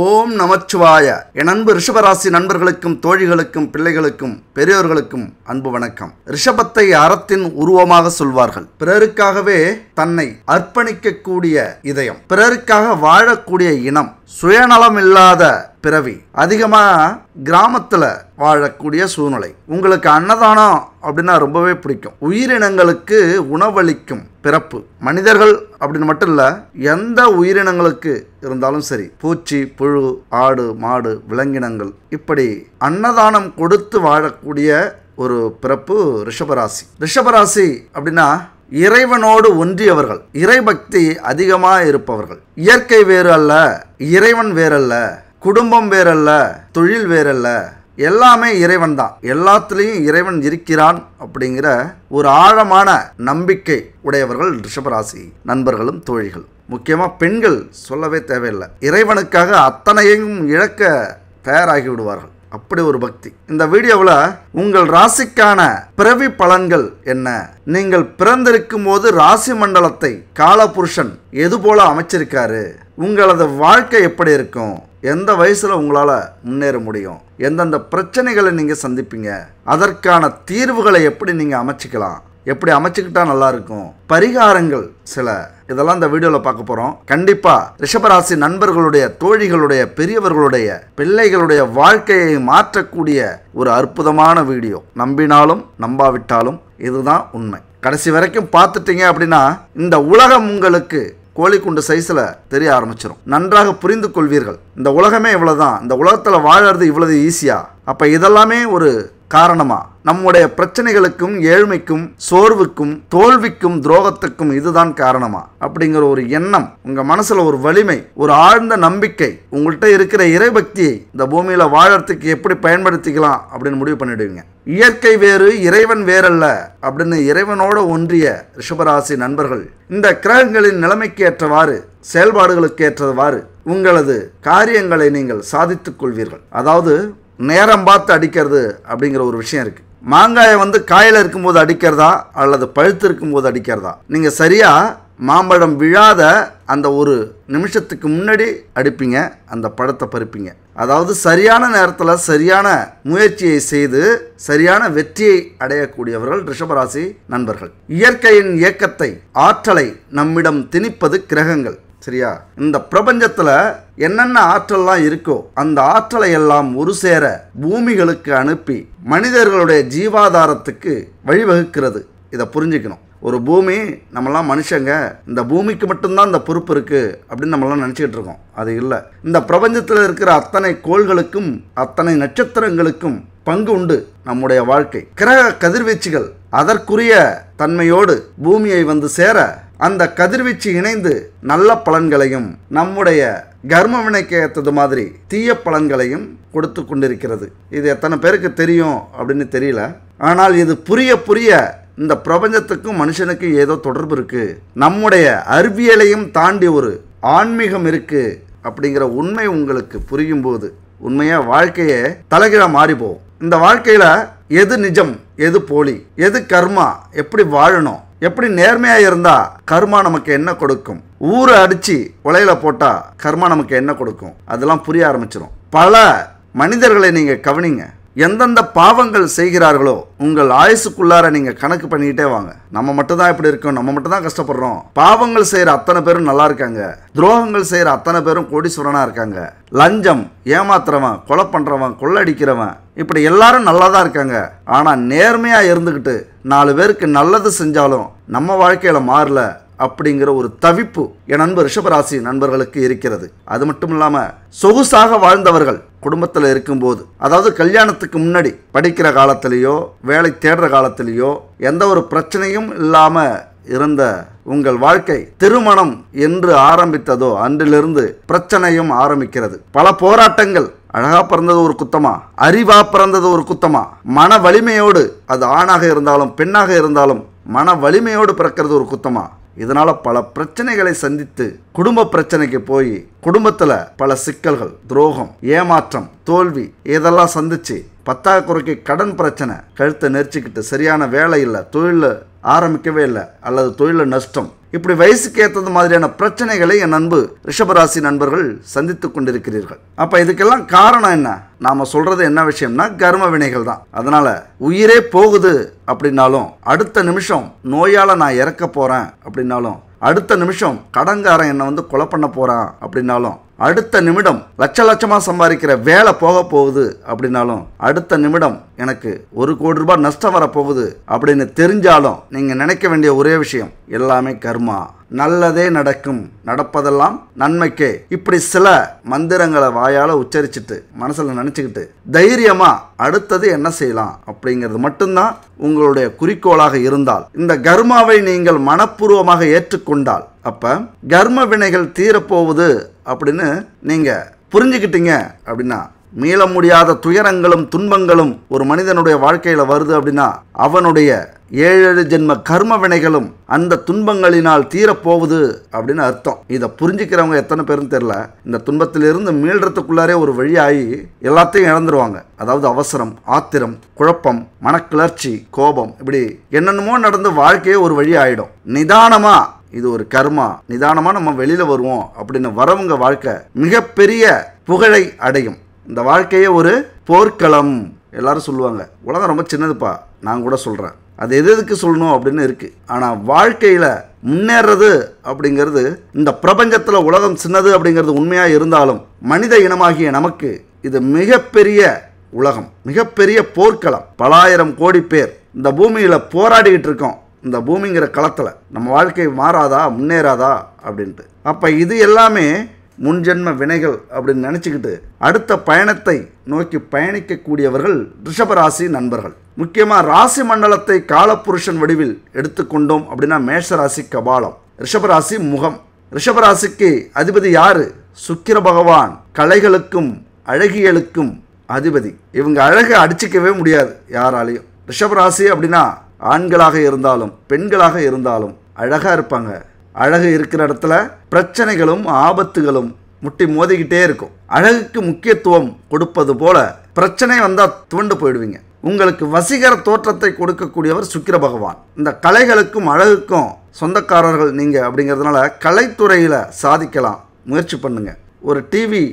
ஓம் நமச்சிவாய என் அன்பு ரிஷபராசி நண்பர்களுக்கும் தோழிகளுக்கும் பிள்ளைகளுக்கும் பெரியோர்களுக்கும் அன்பு வணக்கம் ரிஷபத்தை அறத்தின் உருவமாக சொல்வார்கள் பிறருக்காகவே தன்னை அர்ப்பணிக்கக்கூடிய இதயம் பிறருக்காக வாழக்கூடிய இனம் சுயநலம் இல்லாத பிறவி அதிகமாக கிராமத்தில் வாழக்கூடிய சூழ்நிலை உங்களுக்கு அன்னதானம் அப்படின்னா ரொம்பவே பிடிக்கும் உயிரினங்களுக்கு உணவளிக்கும் பிறப்பு மனிதர்கள் அப்படின்னு மட்டும் இல்லை எந்த உயிரினங்களுக்கு இருந்தாலும் சரி பூச்சி புழு ஆடு மாடு விலங்கினங்கள் இப்படி அன்னதானம் கொடுத்து வாழக்கூடிய ஒரு பிறப்பு ரிஷபராசி ரிஷபராசி அப்படின்னா இறைவனோடு ஒன்றியவர்கள் இறைபக்தி அதிகமாக இருப்பவர்கள் இயற்கை வேறு அல்ல இறைவன் வேறல்ல குடும்பம் வேறல்ல தொழில் வேறல்ல எல்லாமே இறைவன் தான் எல்லாத்துலேயும் இறைவன் இருக்கிறான் அப்படிங்கிற ஒரு ஆழமான நம்பிக்கை உடையவர்கள் ரிஷபராசி நண்பர்களும் தோழிகள் முக்கியமாக பெண்கள் சொல்லவே தேவையில்லை இறைவனுக்காக அத்தனையும் இழக்க தயாராகி விடுவார்கள் அப்படி ஒரு பக்தி இந்த வீடியோவில் உங்கள் ராசிக்கான பிறவி பலன்கள் என்ன நீங்கள் பிறந்திருக்கும் போது ராசி மண்டலத்தை காலபுருஷன் எது போல அமைச்சிருக்காரு உங்களது வாழ்க்கை எப்படி இருக்கும் எந்த வயசில் உங்களால் முன்னேற முடியும் எந்தெந்த பிரச்சனைகளை நீங்கள் சந்திப்பீங்க அதற்கான தீர்வுகளை எப்படி நீங்கள் அமைச்சிக்கலாம் எப்படி அமைச்சுக்கிட்டா நல்லா இருக்கும் பரிகாரங்கள் சில இதெல்லாம் இந்த வீடியோவில் பார்க்க போகிறோம் கண்டிப்பாக ரிஷபராசி நண்பர்களுடைய தோழிகளுடைய பெரியவர்களுடைய பிள்ளைகளுடைய வாழ்க்கையை மாற்றக்கூடிய ஒரு அற்புதமான வீடியோ நம்பினாலும் நம்பாவிட்டாலும் இதுதான் உண்மை கடைசி வரைக்கும் பார்த்துட்டீங்க அப்படின்னா இந்த உலகம் உங்களுக்கு கோழிக்குண்டு சைஸில் தெரிய ஆரம்பிச்சிடும் நன்றாக புரிந்து கொள்வீர்கள் இந்த உலகமே இவ்வளோதான் இந்த உலகத்தில் வாழறது இவ்வளவு ஈஸியாக அப்போ இதெல்லாமே ஒரு காரணமா நம்முடைய பிரச்சனைகளுக்கும் ஏழ்மைக்கும் சோர்வுக்கும் தோல்விக்கும் துரோகத்துக்கும் இதுதான் காரணமா அப்படிங்கிற ஒரு எண்ணம் உங்க மனசுல ஒரு வலிமை ஒரு ஆழ்ந்த நம்பிக்கை உங்கள்கிட்ட இருக்கிற இறைபக்தியை இந்த பூமியில வாழறதுக்கு எப்படி பயன்படுத்திக்கலாம் அப்படின்னு முடிவு பண்ணிடுவீங்க இயற்கை வேறு இறைவன் வேறல்ல அப்படின்னு இறைவனோட ஒன்றிய ரிஷபராசி நண்பர்கள் இந்த கிரகங்களின் நிலைமைக்கு ஏற்றவாறு செயல்பாடுகளுக்கு ஏற்றவாறு உங்களது காரியங்களை நீங்கள் சாதித்துக் கொள்வீர்கள் அதாவது நேரம் பார்த்து அடிக்கிறது அப்படிங்கிற ஒரு விஷயம் இருக்குது மாங்காயை வந்து காயில் இருக்கும்போது அடிக்கிறதா அல்லது பழுத்து இருக்கும்போது அடிக்கிறதா நீங்கள் சரியாக மாம்பழம் விழாத அந்த ஒரு நிமிஷத்துக்கு முன்னாடி அடிப்பீங்க அந்த பழத்தை பறிப்பீங்க அதாவது சரியான நேரத்தில் சரியான முயற்சியை செய்து சரியான வெற்றியை அடையக்கூடியவர்கள் ரிஷபராசி நண்பர்கள் இயற்கையின் இயக்கத்தை ஆற்றலை நம்மிடம் திணிப்பது கிரகங்கள் சரியா இந்த பிரபஞ்சத்தில் என்னென்ன ஆற்றல்லாம் இருக்கோ அந்த ஆற்றலை எல்லாம் ஒரு சேர பூமிகளுக்கு அனுப்பி மனிதர்களுடைய ஜீவாதாரத்துக்கு வழிவகுக்கிறது இதை புரிஞ்சுக்கணும் ஒரு பூமி நம்மளாம் மனுஷங்க இந்த பூமிக்கு மட்டும்தான் இந்த பொறுப்பு இருக்குது அப்படின்னு நம்மளாம் நினச்சிக்கிட்டு இருக்கோம் அது இல்லை இந்த பிரபஞ்சத்தில் இருக்கிற அத்தனை கோள்களுக்கும் அத்தனை நட்சத்திரங்களுக்கும் பங்கு உண்டு நம்முடைய வாழ்க்கை கிரக கதிர்வீச்சுகள் அதற்குரிய தன்மையோடு பூமியை வந்து சேர அந்த கதிர்வீச்சு இணைந்து நல்ல பலன்களையும் நம்முடைய கர்ம வினைக்கு ஏற்றது மாதிரி தீய பலன்களையும் கொடுத்து கொண்டிருக்கிறது இது எத்தனை பேருக்கு தெரியும் அப்படின்னு தெரியல ஆனால் இது புரிய புரிய இந்த பிரபஞ்சத்துக்கும் மனுஷனுக்கும் ஏதோ தொடர்பு இருக்குது நம்முடைய அறிவியலையும் தாண்டி ஒரு ஆன்மீகம் இருக்குது அப்படிங்கிற உண்மை உங்களுக்கு புரியும் போது உண்மையா வாழ்க்கையே தலைகிழ மாறி இந்த வாழ்க்கையில் எது நிஜம் எது போலி எது கர்மா எப்படி வாழணும் எப்படி நேர்மையாக இருந்தால் கர்மா நமக்கு என்ன கொடுக்கும் ஊரை அடித்து உலையில போட்டால் கர்மா நமக்கு என்ன கொடுக்கும் அதெல்லாம் புரிய ஆரம்பிச்சிடும் பல மனிதர்களை நீங்கள் கவனிங்க எந்தெந்த பாவங்கள் செய்கிறார்களோ உங்கள் ஆயுசுக்குள்ளார நீங்கள் கணக்கு பண்ணிக்கிட்டே வாங்க நம்ம மட்டும் தான் இப்படி இருக்கோம் நம்ம மட்டும் தான் கஷ்டப்படுறோம் பாவங்கள் செய்கிற அத்தனை பேரும் நல்லா இருக்காங்க துரோகங்கள் செய்கிற அத்தனை பேரும் கோடீஸ்வரனாக இருக்காங்க லஞ்சம் ஏமாத்துறவன் கொலை பண்ணுறவன் கொள்ளடிக்கிறவன் இப்படி எல்லாரும் நல்லா தான் இருக்காங்க ஆனால் நேர்மையாக இருந்துக்கிட்டு நாலு பேருக்கு நல்லது செஞ்சாலும் நம்ம வாழ்க்கையில் மாறல அப்படிங்கிற ஒரு தவிப்பு என் நண்பர் ரிஷபராசி நண்பர்களுக்கு இருக்கிறது அது மட்டும் இல்லாமல் சொகுசாக வாழ்ந்தவர்கள் குடும்பத்தில் இருக்கும்போது அதாவது கல்யாணத்துக்கு முன்னாடி படிக்கிற காலத்திலேயோ வேலை தேடுற காலத்திலேயோ எந்த ஒரு பிரச்சனையும் இல்லாமல் இருந்த உங்கள் வாழ்க்கை திருமணம் என்று ஆரம்பித்ததோ அன்றிலிருந்து பிரச்சனையும் ஆரம்பிக்கிறது பல போராட்டங்கள் அழகா பிறந்தது ஒரு குத்தமா அறிவா பிறந்தது ஒரு குத்தமா மன வலிமையோடு அது ஆணாக இருந்தாலும் பெண்ணாக இருந்தாலும் மன வலிமையோடு பிறக்கிறது ஒரு குத்தமா இதனால் பல பிரச்சனைகளை சந்தித்து குடும்ப பிரச்சனைக்கு போய் குடும்பத்தில் பல சிக்கல்கள் துரோகம் ஏமாற்றம் தோல்வி இதெல்லாம் சந்திச்சு பத்தாக்குறைக்கு கடன் பிரச்சனை கழுத்தை நெரிச்சிக்கிட்டு சரியான வேலை இல்லை தொழிலில் ஆரம்பிக்கவே இல்லை அல்லது தொழிலில் நஷ்டம் இப்படி வயசுக்கு ஏற்றது மாதிரியான பிரச்சனைகளை என் அன்பு ரிஷபராசி நண்பர்கள் சந்தித்து கொண்டிருக்கிறீர்கள் அப்போ இதுக்கெல்லாம் காரணம் என்ன நாம் சொல்கிறது என்ன விஷயம்னா கர்ம வினைகள் தான் அதனால் உயிரே போகுது அப்படின்னாலும் அடுத்த நிமிஷம் நோயால் நான் இறக்க போகிறேன் அப்படின்னாலும் அடுத்த நிமிஷம் கடங்காரன் என்னை வந்து கொலை பண்ண போகிறான் அப்படின்னாலும் அடுத்த நிமிடம் லட்ச லட்சமாக சம்பாதிக்கிற வேலை போக போகுது அப்படின்னாலும் அடுத்த நிமிடம் எனக்கு ஒரு கோடி ரூபாய் நஷ்டம் வரப்போகுது அப்படின்னு தெரிஞ்சாலும் நீங்கள் நினைக்க வேண்டிய ஒரே விஷயம் எல்லாமே கர்மா நல்லதே நடக்கும் நடப்பதெல்லாம் நன்மைக்கே இப்படி சில மந்திரங்களை வாயால் உச்சரிச்சுட்டு மனசில் நினச்சிக்கிட்டு தைரியமாக அடுத்தது என்ன செய்யலாம் அப்படிங்கிறது மட்டும்தான் உங்களுடைய குறிக்கோளாக இருந்தால் இந்த கர்மாவை நீங்கள் மனப்பூர்வமாக ஏற்றுக்கொண்டால் அப்போ கர்ம வினைகள் தீரப்போகுது அப்படின்னு நீங்கள் புரிஞ்சுக்கிட்டீங்க அப்படின்னா மீள முடியாத துயரங்களும் துன்பங்களும் ஒரு மனிதனுடைய வாழ்க்கையில் வருது அப்படின்னா அவனுடைய ஏழு ஜென்ம கர்ம வினைகளும் அந்த துன்பங்களினால் தீரப்போகுது அப்படின்னு அர்த்தம் இதை புரிஞ்சுக்கிறவங்க எத்தனை பேரும் தெரில இந்த துன்பத்திலிருந்து மீள்றதுக்குள்ளாரே ஒரு வழியாகி எல்லாத்தையும் இழந்துருவாங்க அதாவது அவசரம் ஆத்திரம் குழப்பம் மனக்கிளர்ச்சி கோபம் இப்படி என்னென்னமோ நடந்து வாழ்க்கையே ஒரு வழி ஆகிடும் நிதானமாக இது ஒரு கர்மா நிதானமாக நம்ம வெளியில் வருவோம் அப்படின்னு வரவங்க வாழ்க்கை மிகப்பெரிய புகழை அடையும் இந்த வாழ்க்கையே ஒரு போர்க்களம் எல்லாரும் சொல்லுவாங்க உலகம் ரொம்ப சின்னதுப்பா நான் கூட சொல்கிறேன் அது எது எதுக்கு சொல்லணும் அப்படின்னு இருக்குது ஆனால் வாழ்க்கையில் முன்னேறது அப்படிங்கிறது இந்த பிரபஞ்சத்தில் உலகம் சின்னது அப்படிங்கிறது உண்மையாக இருந்தாலும் மனித இனமாகிய நமக்கு இது மிகப்பெரிய உலகம் மிகப்பெரிய போர்க்களம் பலாயிரம் கோடி பேர் இந்த பூமியில் போராடிக்கிட்டு இருக்கோம் இந்த பூமிங்கிற களத்தில் நம்ம வாழ்க்கை மாறாதா முன்னேறாதா அப்படின்ட்டு அப்போ இது எல்லாமே முன்ஜென்ம வினைகள் அப்படின்னு நினச்சிக்கிட்டு அடுத்த பயணத்தை நோக்கி பயணிக்கக்கூடியவர்கள் ரிஷபராசி நண்பர்கள் முக்கியமாக ராசி மண்டலத்தை காலப்புருஷன் வடிவில் எடுத்துக்கொண்டோம் அப்படின்னா மேஷராசி கபாலம் ரிஷபராசி முகம் ரிஷபராசிக்கு அதிபதி யாரு சுக்கிர பகவான் கலைகளுக்கும் அழகியலுக்கும் அதிபதி இவங்க அழகை அடிச்சிக்கவே முடியாது யாராலையும் ரிஷபராசி அப்படின்னா ஆண்களாக இருந்தாலும் பெண்களாக இருந்தாலும் அழகாக இருப்பாங்க அழகு இருக்கிற இடத்துல பிரச்சனைகளும் ஆபத்துகளும் முட்டி மோதிக்கிட்டே இருக்கும் அழகுக்கு முக்கியத்துவம் கொடுப்பது போல பிரச்சனை வந்தால் துவண்டு போயிடுவீங்க உங்களுக்கு வசீகர தோற்றத்தை கொடுக்கக்கூடியவர் சுக்கிர பகவான் இந்த கலைகளுக்கும் அழகுக்கும் சொந்தக்காரர்கள் நீங்கள் அப்படிங்கிறதுனால கலைத்துறையில் சாதிக்கலாம் முயற்சி பண்ணுங்கள் ஒரு டிவி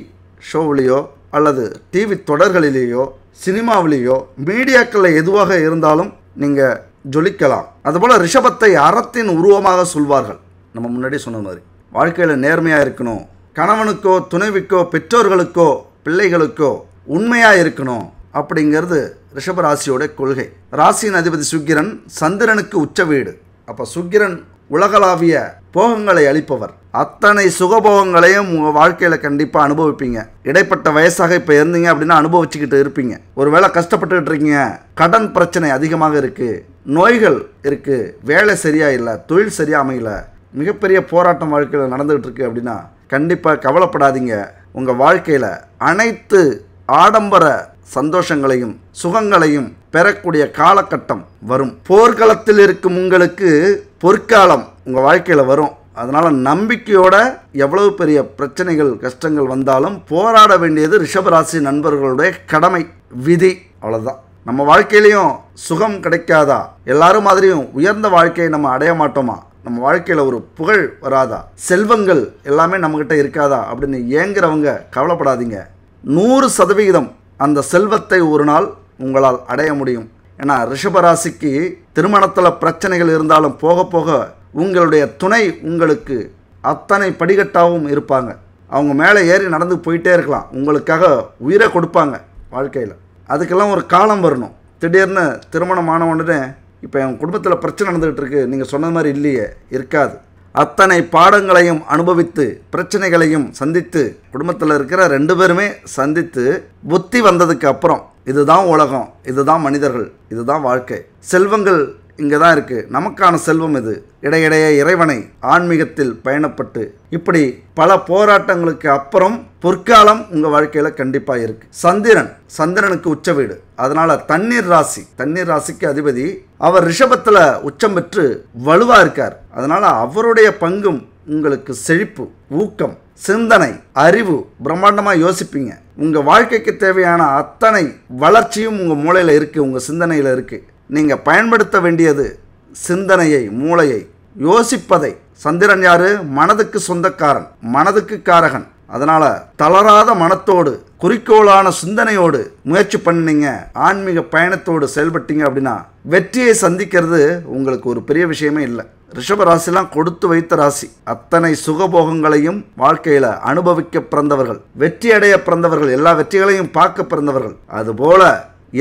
ஷோவிலேயோ அல்லது டிவி தொடர்களிலேயோ சினிமாவிலேயோ மீடியாக்களில் எதுவாக இருந்தாலும் நீங்கள் ஜொலிக்கலாம் அதுபோல் ரிஷபத்தை அறத்தின் உருவமாக சொல்வார்கள் நம்ம முன்னாடி சொன்ன மாதிரி வாழ்க்கையில் நேர்மையாக இருக்கணும் கணவனுக்கோ துணைவிக்கோ பெற்றோர்களுக்கோ பிள்ளைகளுக்கோ உண்மையாக இருக்கணும் அப்படிங்கிறது ரிஷப ராசியோட கொள்கை ராசியின் அதிபதி சுக்கிரன் சந்திரனுக்கு உச்ச வீடு அப்போ சுக்கிரன் உலகளாவிய போகங்களை அளிப்பவர் அத்தனை சுகபோகங்களையும் உங்கள் வாழ்க்கையில் கண்டிப்பாக அனுபவிப்பீங்க இடைப்பட்ட வயசாக இப்போ இருந்தீங்க அப்படின்னா அனுபவிச்சுக்கிட்டு இருப்பீங்க ஒருவேளை கஷ்டப்பட்டுக்கிட்டு இருக்கீங்க கடன் பிரச்சனை அதிகமாக இருக்குது நோய்கள் இருக்குது வேலை சரியாக இல்லை தொழில் சரியாக அமையல மிகப்பெரிய போராட்டம் வாழ்க்கையில் நடந்துகிட்டு இருக்கு அப்படின்னா கண்டிப்பாக கவலைப்படாதீங்க உங்கள் வாழ்க்கையில் அனைத்து ஆடம்பர சந்தோஷங்களையும் சுகங்களையும் பெறக்கூடிய காலகட்டம் வரும் போர்க்களத்தில் இருக்கும் உங்களுக்கு பொற்காலம் உங்கள் வாழ்க்கையில் வரும் அதனால் நம்பிக்கையோட எவ்வளவு பெரிய பிரச்சனைகள் கஷ்டங்கள் வந்தாலும் போராட வேண்டியது ரிஷபராசி நண்பர்களுடைய கடமை விதி அவ்வளோதான் நம்ம வாழ்க்கையிலையும் சுகம் கிடைக்காதா எல்லாரும் மாதிரியும் உயர்ந்த வாழ்க்கையை நம்ம அடைய மாட்டோமா நம்ம வாழ்க்கையில் ஒரு புகழ் வராதா செல்வங்கள் எல்லாமே நம்மக்கிட்ட இருக்காதா அப்படின்னு ஏங்குறவங்க கவலைப்படாதீங்க நூறு சதவிகிதம் அந்த செல்வத்தை ஒரு நாள் உங்களால் அடைய முடியும் ஏன்னா ரிஷபராசிக்கு திருமணத்தில் பிரச்சனைகள் இருந்தாலும் போக போக உங்களுடைய துணை உங்களுக்கு அத்தனை படிகட்டாகவும் இருப்பாங்க அவங்க மேலே ஏறி நடந்து போயிட்டே இருக்கலாம் உங்களுக்காக உயிரை கொடுப்பாங்க வாழ்க்கையில் அதுக்கெல்லாம் ஒரு காலம் வரணும் திடீர்னு திருமணம் ஆனவுடனே இப்போ என் குடும்பத்தில் பிரச்சனை நடந்துகிட்டு இருக்கு நீங்கள் சொன்ன மாதிரி இல்லையே இருக்காது அத்தனை பாடங்களையும் அனுபவித்து பிரச்சனைகளையும் சந்தித்து குடும்பத்தில் இருக்கிற ரெண்டு பேருமே சந்தித்து புத்தி வந்ததுக்கு அப்புறம் இதுதான் உலகம் இதுதான் மனிதர்கள் இதுதான் வாழ்க்கை செல்வங்கள் இங்கே தான் இருக்குது நமக்கான செல்வம் இது இடையிடையே இறைவனை ஆன்மீகத்தில் பயணப்பட்டு இப்படி பல போராட்டங்களுக்கு அப்புறம் பொற்காலம் உங்கள் வாழ்க்கையில் கண்டிப்பாக இருக்குது சந்திரன் சந்திரனுக்கு உச்ச வீடு அதனால் தண்ணீர் ராசி தண்ணீர் ராசிக்கு அதிபதி அவர் ரிஷபத்தில் உச்சம் பெற்று வலுவாக இருக்கார் அதனால் அவருடைய பங்கும் உங்களுக்கு செழிப்பு ஊக்கம் சிந்தனை அறிவு பிரம்மாண்டமாக யோசிப்பீங்க உங்கள் வாழ்க்கைக்கு தேவையான அத்தனை வளர்ச்சியும் உங்கள் மூளையில் இருக்குது உங்கள் சிந்தனையில் இருக்குது நீங்கள் பயன்படுத்த வேண்டியது சிந்தனையை மூளையை யோசிப்பதை சந்திரன் யாரு மனதுக்கு சொந்தக்காரன் மனதுக்கு காரகன் அதனால் தளராத மனத்தோடு குறிக்கோளான சிந்தனையோடு முயற்சி பண்ணீங்க ஆன்மீக பயணத்தோடு செயல்பட்டீங்க அப்படின்னா வெற்றியை சந்திக்கிறது உங்களுக்கு ஒரு பெரிய விஷயமே இல்லை ரிஷப ராசிலாம் கொடுத்து வைத்த ராசி அத்தனை சுகபோகங்களையும் வாழ்க்கையில் அனுபவிக்க பிறந்தவர்கள் வெற்றி அடைய பிறந்தவர்கள் எல்லா வெற்றிகளையும் பார்க்க பிறந்தவர்கள் அதுபோல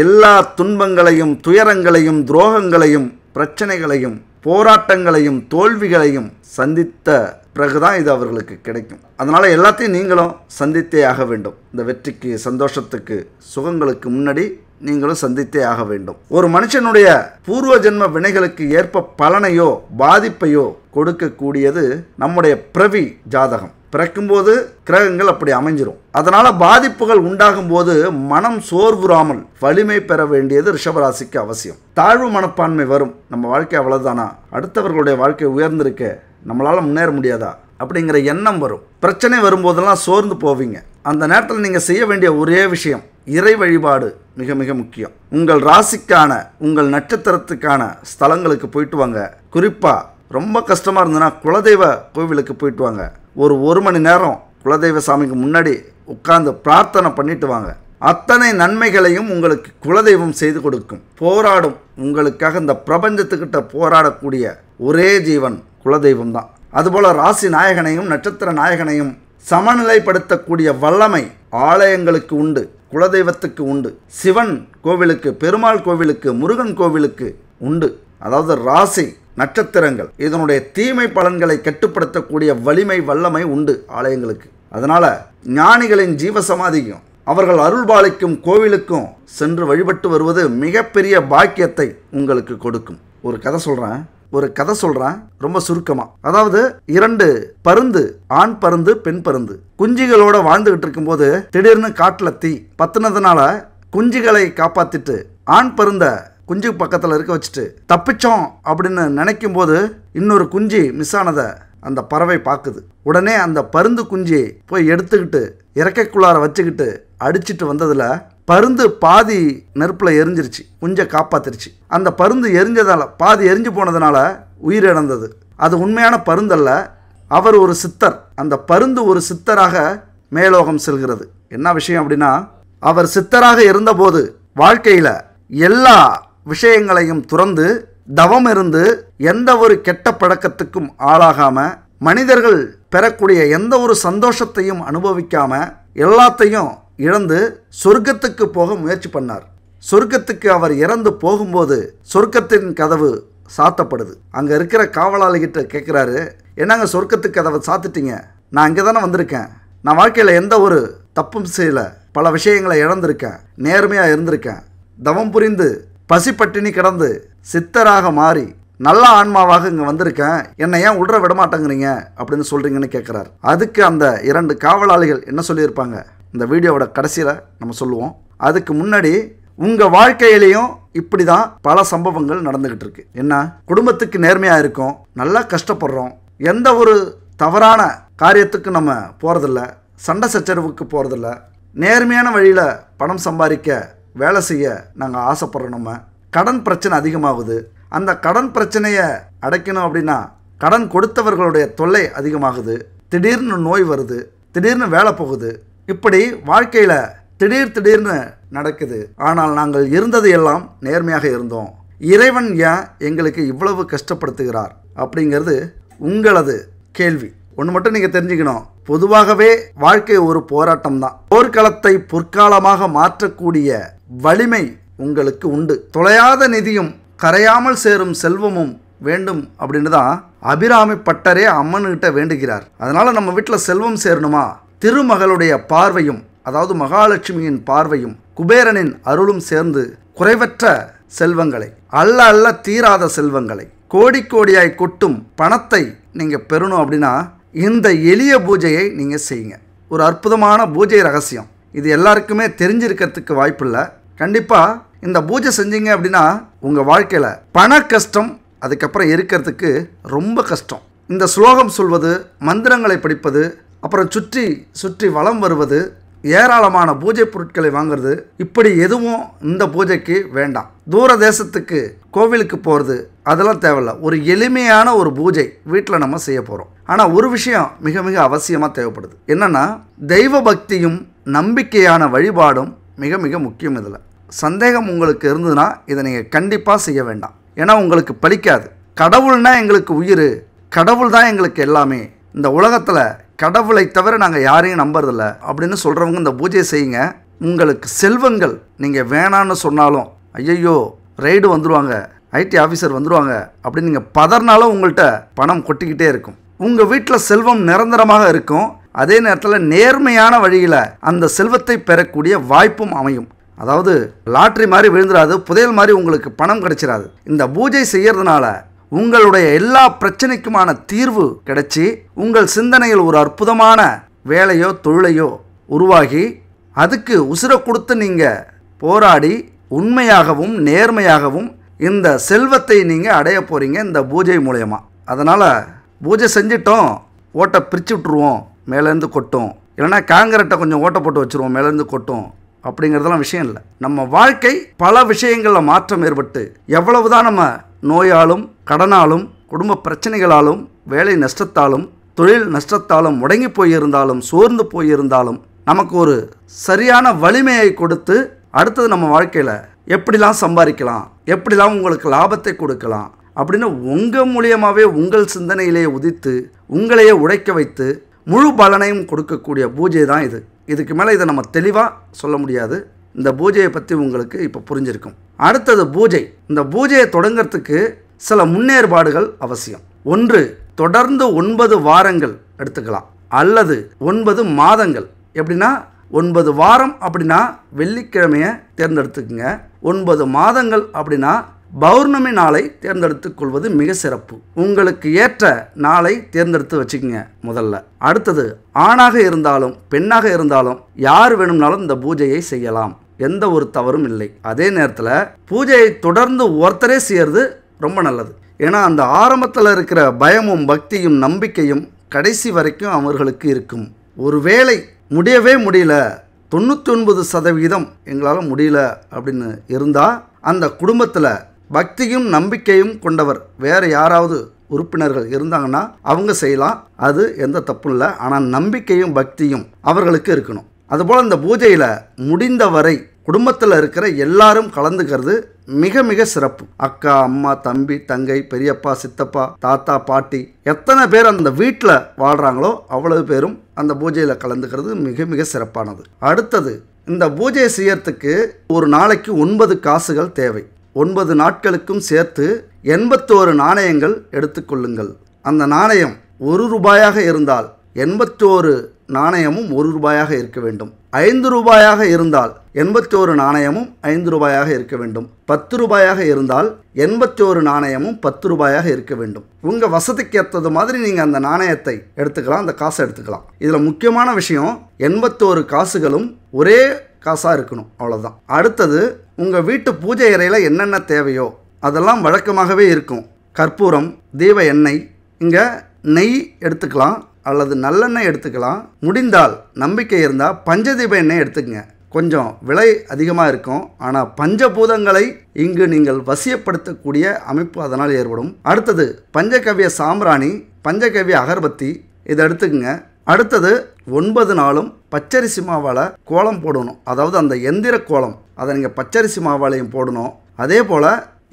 எல்லா துன்பங்களையும் துயரங்களையும் துரோகங்களையும் பிரச்சனைகளையும் போராட்டங்களையும் தோல்விகளையும் சந்தித்த பிறகுதான் இது அவர்களுக்கு கிடைக்கும் அதனால் எல்லாத்தையும் நீங்களும் சந்தித்தே ஆக வேண்டும் இந்த வெற்றிக்கு சந்தோஷத்துக்கு சுகங்களுக்கு முன்னாடி நீங்களும் சந்தித்தே ஆக வேண்டும் ஒரு மனுஷனுடைய பூர்வ ஜென்ம வினைகளுக்கு ஏற்ப பலனையோ பாதிப்பையோ கொடுக்கக்கூடியது நம்முடைய பிரவி ஜாதகம் பிறக்கும்போது கிரகங்கள் அப்படி அமைஞ்சிரும் அதனால் பாதிப்புகள் உண்டாகும் போது மனம் சோர்வுறாமல் வலிமை பெற வேண்டியது ரிஷபராசிக்கு அவசியம் தாழ்வு மனப்பான்மை வரும் நம்ம வாழ்க்கை அவ்வளோதானா அடுத்தவர்களுடைய வாழ்க்கை உயர்ந்திருக்க நம்மளால் முன்னேற முடியாதா அப்படிங்கிற எண்ணம் வரும் பிரச்சனை வரும்போதெல்லாம் சோர்ந்து போவீங்க அந்த நேரத்தில் நீங்கள் செய்ய வேண்டிய ஒரே விஷயம் இறை வழிபாடு மிக மிக முக்கியம் உங்கள் ராசிக்கான உங்கள் நட்சத்திரத்துக்கான ஸ்தலங்களுக்கு போயிட்டு வாங்க குறிப்பாக ரொம்ப கஷ்டமாக இருந்ததுன்னா குலதெய்வ கோவிலுக்கு போயிட்டு வாங்க ஒரு ஒரு மணி நேரம் குலதெய்வ சாமிக்கு முன்னாடி உட்காந்து பிரார்த்தனை பண்ணிட்டு வாங்க அத்தனை நன்மைகளையும் உங்களுக்கு குலதெய்வம் செய்து கொடுக்கும் போராடும் உங்களுக்காக இந்த பிரபஞ்சத்துக்கிட்ட போராடக்கூடிய ஒரே ஜீவன் குலதெய்வம் தான் அதுபோல் ராசி நாயகனையும் நட்சத்திர நாயகனையும் சமநிலைப்படுத்தக்கூடிய வல்லமை ஆலயங்களுக்கு உண்டு குலதெய்வத்துக்கு உண்டு சிவன் கோவிலுக்கு பெருமாள் கோவிலுக்கு முருகன் கோவிலுக்கு உண்டு அதாவது ராசி நட்சத்திரங்கள் இதனுடைய தீமை பலன்களை கட்டுப்படுத்தக்கூடிய வலிமை வல்லமை உண்டு ஆலயங்களுக்கு அதனால் ஞானிகளின் ஜீவசமாதிக்கும் அவர்கள் அருள்பாலிக்கும் கோவிலுக்கும் சென்று வழிபட்டு வருவது மிகப்பெரிய பாக்கியத்தை உங்களுக்கு கொடுக்கும் ஒரு கதை சொல்கிறேன் ஒரு கதை சொல்கிறேன் ரொம்ப சுருக்கமாக அதாவது இரண்டு பருந்து ஆண் பருந்து பெண் பருந்து குஞ்சுகளோட வாழ்ந்துகிட்டு இருக்கும்போது திடீர்னு காட்டில் தீ பத்துனதுனால குஞ்சுகளை காப்பாற்றிட்டு ஆண் பருந்தை குஞ்சுக்கு பக்கத்தில் இருக்க வச்சுட்டு தப்பிச்சோம் அப்படின்னு நினைக்கும் போது இன்னொரு குஞ்சு மிஸ் ஆனதை அந்த பறவை பார்க்குது உடனே அந்த பருந்து குஞ்சி போய் எடுத்துக்கிட்டு இறக்கைக்குள்ளார வச்சுக்கிட்டு அடிச்சுட்டு வந்ததில் பருந்து பாதி நெருப்பில் எரிஞ்சிருச்சு குஞ்சை காப்பாத்திருச்சு அந்த பருந்து எரிஞ்சதால் பாதி எரிஞ்சு போனதுனால உயிரிழந்தது அது உண்மையான பருந்தல்ல அவர் ஒரு சித்தர் அந்த பருந்து ஒரு சித்தராக மேலோகம் செல்கிறது என்ன விஷயம் அப்படின்னா அவர் சித்தராக இருந்தபோது வாழ்க்கையில் எல்லா விஷயங்களையும் துறந்து தவம் இருந்து எந்த ஒரு கெட்ட பழக்கத்துக்கும் ஆளாகாமல் மனிதர்கள் பெறக்கூடிய எந்த ஒரு சந்தோஷத்தையும் அனுபவிக்காமல் எல்லாத்தையும் இழந்து சொர்க்கத்துக்கு போக முயற்சி பண்ணார் சொர்க்கத்துக்கு அவர் இறந்து போகும்போது சொர்க்கத்தின் கதவு சாத்தப்படுது அங்கே இருக்கிற காவலாளிகிட்ட கேட்குறாரு என்னங்க சொர்க்கத்துக்கு கதவை சாத்துட்டீங்க நான் இங்கே தானே வந்திருக்கேன் நான் வாழ்க்கையில் எந்த ஒரு தப்பும் செய்யலை பல விஷயங்களை இழந்திருக்கேன் நேர்மையாக இருந்திருக்கேன் தவம் புரிந்து பசிப்பட்டினி கிடந்து சித்தராக மாறி நல்ல ஆன்மாவாக இங்கே வந்திருக்கேன் என்னை ஏன் உள்ற விடமாட்டேங்கிறீங்க அப்படின்னு சொல்கிறீங்கன்னு கேட்குறாரு அதுக்கு அந்த இரண்டு காவலாளிகள் என்ன சொல்லியிருப்பாங்க இந்த வீடியோவோட கடைசியில் நம்ம சொல்லுவோம் அதுக்கு முன்னாடி உங்கள் வாழ்க்கையிலையும் இப்படி தான் பல சம்பவங்கள் நடந்துக்கிட்டு இருக்கு என்ன குடும்பத்துக்கு நேர்மையாக இருக்கும் நல்லா கஷ்டப்படுறோம் எந்த ஒரு தவறான காரியத்துக்கு நம்ம போகிறதில்ல சண்டை சச்சரவுக்கு போகிறதில்ல நேர்மையான வழியில் பணம் சம்பாதிக்க வேலை செய்ய நாங்கள் ஆசைப்படுறோம் நம்ம கடன் பிரச்சனை அதிகமாகுது அந்த கடன் பிரச்சனையை அடைக்கணும் அப்படின்னா கடன் கொடுத்தவர்களுடைய தொல்லை அதிகமாகுது திடீர்னு நோய் வருது திடீர்னு வேலை போகுது இப்படி வாழ்க்கையில் திடீர் திடீர்னு நடக்குது ஆனால் நாங்கள் இருந்தது எல்லாம் நேர்மையாக இருந்தோம் இறைவன் ஏன் எங்களுக்கு இவ்வளவு கஷ்டப்படுத்துகிறார் அப்படிங்கிறது உங்களது கேள்வி ஒன்று மட்டும் நீங்கள் தெரிஞ்சுக்கணும் பொதுவாகவே வாழ்க்கை ஒரு போராட்டம் தான் போர்க்களத்தை பொற்காலமாக மாற்றக்கூடிய வலிமை உங்களுக்கு உண்டு தொலையாத நிதியும் கரையாமல் சேரும் செல்வமும் வேண்டும் அப்படின்னு தான் அபிராமி பட்டரே அம்மனுகிட்ட வேண்டுகிறார் அதனால் நம்ம வீட்டில் செல்வம் சேரணுமா திருமகளுடைய பார்வையும் அதாவது மகாலட்சுமியின் பார்வையும் குபேரனின் அருளும் சேர்ந்து குறைவற்ற செல்வங்களை அல்ல அல்ல தீராத செல்வங்களை கோடி கோடியாய் கொட்டும் பணத்தை நீங்கள் பெறணும் அப்படின்னா இந்த எளிய பூஜையை நீங்கள் செய்யுங்க ஒரு அற்புதமான பூஜை ரகசியம் இது எல்லாருக்குமே தெரிஞ்சிருக்கிறதுக்கு வாய்ப்பில்லை கண்டிப்பாக இந்த பூஜை செஞ்சீங்க அப்படின்னா உங்கள் வாழ்க்கையில் பண கஷ்டம் அதுக்கப்புறம் இருக்கிறதுக்கு ரொம்ப கஷ்டம் இந்த ஸ்லோகம் சொல்வது மந்திரங்களை படிப்பது அப்புறம் சுற்றி சுற்றி வளம் வருவது ஏராளமான பூஜை பொருட்களை வாங்கிறது இப்படி எதுவும் இந்த பூஜைக்கு வேண்டாம் தூர தேசத்துக்கு கோவிலுக்கு போகிறது அதெல்லாம் தேவையில்ல ஒரு எளிமையான ஒரு பூஜை வீட்டில் நம்ம செய்ய போகிறோம் ஆனால் ஒரு விஷயம் மிக மிக அவசியமாக தேவைப்படுது என்னென்னா தெய்வ பக்தியும் நம்பிக்கையான வழிபாடும் மிக மிக முக்கியம் இதில் சந்தேகம் உங்களுக்கு இருந்ததுன்னா இதை நீங்கள் கண்டிப்பாக செய்ய வேண்டாம் ஏன்னா உங்களுக்கு பலிக்காது கடவுள்னா எங்களுக்கு உயிர் கடவுள் தான் எங்களுக்கு எல்லாமே இந்த உலகத்தில் கடவுளை தவிர நாங்கள் யாரையும் நம்புறதில்ல அப்படின்னு சொல்கிறவங்க இந்த பூஜையை செய்யுங்க உங்களுக்கு செல்வங்கள் நீங்கள் வேணான்னு சொன்னாலும் ஐயையோ ரைடு வந்துடுவாங்க ஐடி ஆஃபீஸர் வந்துடுவாங்க அப்படின்னு நீங்கள் பதறினாலும் உங்கள்கிட்ட பணம் கொட்டிக்கிட்டே இருக்கும் உங்கள் வீட்டில் செல்வம் நிரந்தரமாக இருக்கும் அதே நேரத்தில் நேர்மையான வழியில் அந்த செல்வத்தை பெறக்கூடிய வாய்ப்பும் அமையும் அதாவது லாட்ரி மாதிரி விழுந்துடாது புதையல் மாதிரி உங்களுக்கு பணம் கிடைச்சிடாது இந்த பூஜை செய்யறதுனால உங்களுடைய எல்லா பிரச்சனைக்குமான தீர்வு கிடைச்சி உங்கள் சிந்தனையில் ஒரு அற்புதமான வேலையோ தொழிலையோ உருவாகி அதுக்கு உசுரை கொடுத்து நீங்கள் போராடி உண்மையாகவும் நேர்மையாகவும் இந்த செல்வத்தை நீங்கள் அடைய போகிறீங்க இந்த பூஜை மூலயமா அதனால் பூஜை செஞ்சிட்டோம் ஓட்டை பிரித்து விட்ருவோம் மேலேருந்து கொட்டும் இல்லைனா காங்கிரட்டை கொஞ்சம் ஓட்டை போட்டு வச்சுருவோம் மேலேருந்து கொட்டும் அப்படிங்கிறதெல்லாம் விஷயம் இல்லை நம்ம வாழ்க்கை பல விஷயங்களில் மாற்றம் ஏற்பட்டு எவ்வளவுதான் நம்ம நோயாலும் கடனாலும் குடும்ப பிரச்சனைகளாலும் வேலை நஷ்டத்தாலும் தொழில் நஷ்டத்தாலும் முடங்கி போயிருந்தாலும் சோர்ந்து போயிருந்தாலும் நமக்கு ஒரு சரியான வலிமையை கொடுத்து அடுத்தது நம்ம வாழ்க்கையில் எப்படிலாம் சம்பாதிக்கலாம் எப்படிலாம் உங்களுக்கு லாபத்தை கொடுக்கலாம் அப்படின்னு உங்கள் மூலியமாகவே உங்கள் சிந்தனையிலேயே உதித்து உங்களையே உழைக்க வைத்து முழு பலனையும் கொடுக்கக்கூடிய பூஜை தான் இது இதுக்கு மேலே இதை நம்ம தெளிவாக சொல்ல முடியாது இந்த பூஜையை பற்றி உங்களுக்கு இப்போ புரிஞ்சிருக்கும் அடுத்தது பூஜை இந்த பூஜையை தொடங்கிறதுக்கு சில முன்னேற்பாடுகள் அவசியம் ஒன்று தொடர்ந்து ஒன்பது வாரங்கள் எடுத்துக்கலாம் அல்லது ஒன்பது மாதங்கள் எப்படின்னா ஒன்பது வாரம் அப்படின்னா வெள்ளிக்கிழமையை தேர்ந்தெடுத்துக்குங்க ஒன்பது மாதங்கள் அப்படின்னா பௌர்ணமி நாளை தேர்ந்தெடுத்து கொள்வது மிக சிறப்பு உங்களுக்கு ஏற்ற நாளை தேர்ந்தெடுத்து வச்சுக்கோங்க முதல்ல அடுத்தது ஆணாக இருந்தாலும் பெண்ணாக இருந்தாலும் யார் வேணும்னாலும் இந்த பூஜையை செய்யலாம் எந்த ஒரு தவறும் இல்லை அதே நேரத்தில் பூஜையை தொடர்ந்து ஒருத்தரே செய்யறது ரொம்ப நல்லது ஏன்னா அந்த ஆரம்பத்தில் இருக்கிற பயமும் பக்தியும் நம்பிக்கையும் கடைசி வரைக்கும் அவர்களுக்கு இருக்கும் ஒருவேளை முடியவே முடியல தொண்ணூற்றி ஒன்பது சதவீதம் எங்களால் முடியல அப்படின்னு இருந்தால் அந்த குடும்பத்தில் பக்தியும் நம்பிக்கையும் கொண்டவர் வேறு யாராவது உறுப்பினர்கள் இருந்தாங்கன்னா அவங்க செய்யலாம் அது எந்த தப்பும் இல்லை ஆனால் நம்பிக்கையும் பக்தியும் அவர்களுக்கு இருக்கணும் அதுபோல் இந்த பூஜையில் முடிந்தவரை குடும்பத்தில் இருக்கிற எல்லாரும் கலந்துக்கிறது மிக மிக சிறப்பு அக்கா அம்மா தம்பி தங்கை பெரியப்பா சித்தப்பா தாத்தா பாட்டி எத்தனை பேர் அந்த வீட்டில் வாழ்கிறாங்களோ அவ்வளவு பேரும் அந்த பூஜையில் கலந்துக்கிறது மிக மிக சிறப்பானது அடுத்தது இந்த பூஜையை செய்யறதுக்கு ஒரு நாளைக்கு ஒன்பது காசுகள் தேவை ஒன்பது நாட்களுக்கும் சேர்த்து எண்பத்தோரு நாணயங்கள் எடுத்துக்கொள்ளுங்கள் அந்த நாணயம் ஒரு ரூபாயாக இருந்தால் எண்பத்தோரு நாணயமும் ஒரு ரூபாயாக இருக்க வேண்டும் ஐந்து ரூபாயாக இருந்தால் எண்பத்தோரு நாணயமும் ஐந்து ரூபாயாக இருக்க வேண்டும் பத்து ரூபாயாக இருந்தால் எண்பத்தோரு நாணயமும் பத்து ரூபாயாக இருக்க வேண்டும் உங்கள் வசதிக்கு ஏற்றது மாதிரி நீங்கள் அந்த நாணயத்தை எடுத்துக்கலாம் அந்த காசை எடுத்துக்கலாம் இதில் முக்கியமான விஷயம் எண்பத்தோரு காசுகளும் ஒரே காசாக இருக்கணும் அவ்வளோதான் அடுத்தது உங்கள் வீட்டு பூஜை அறையில் என்னென்ன தேவையோ அதெல்லாம் வழக்கமாகவே இருக்கும் கற்பூரம் தீப எண்ணெய் இங்கே நெய் எடுத்துக்கலாம் அல்லது நல்லெண்ணெய் எடுத்துக்கலாம் முடிந்தால் நம்பிக்கை இருந்தால் பஞ்சதீப எண்ணெய் எடுத்துக்கங்க கொஞ்சம் விலை அதிகமாக இருக்கும் ஆனால் பஞ்சபூதங்களை இங்கு நீங்கள் வசியப்படுத்தக்கூடிய அமைப்பு அதனால் ஏற்படும் அடுத்தது பஞ்சகவிய சாம்பிராணி பஞ்சகவிய அகர்பத்தி இதை எடுத்துக்கங்க அடுத்தது ஒன்பது நாளும் பச்சரிசி மாவால் கோலம் போடணும் அதாவது அந்த எந்திர கோலம் அதை நீங்கள் பச்சரிசி மாவாலையும் போடணும் அதே போல்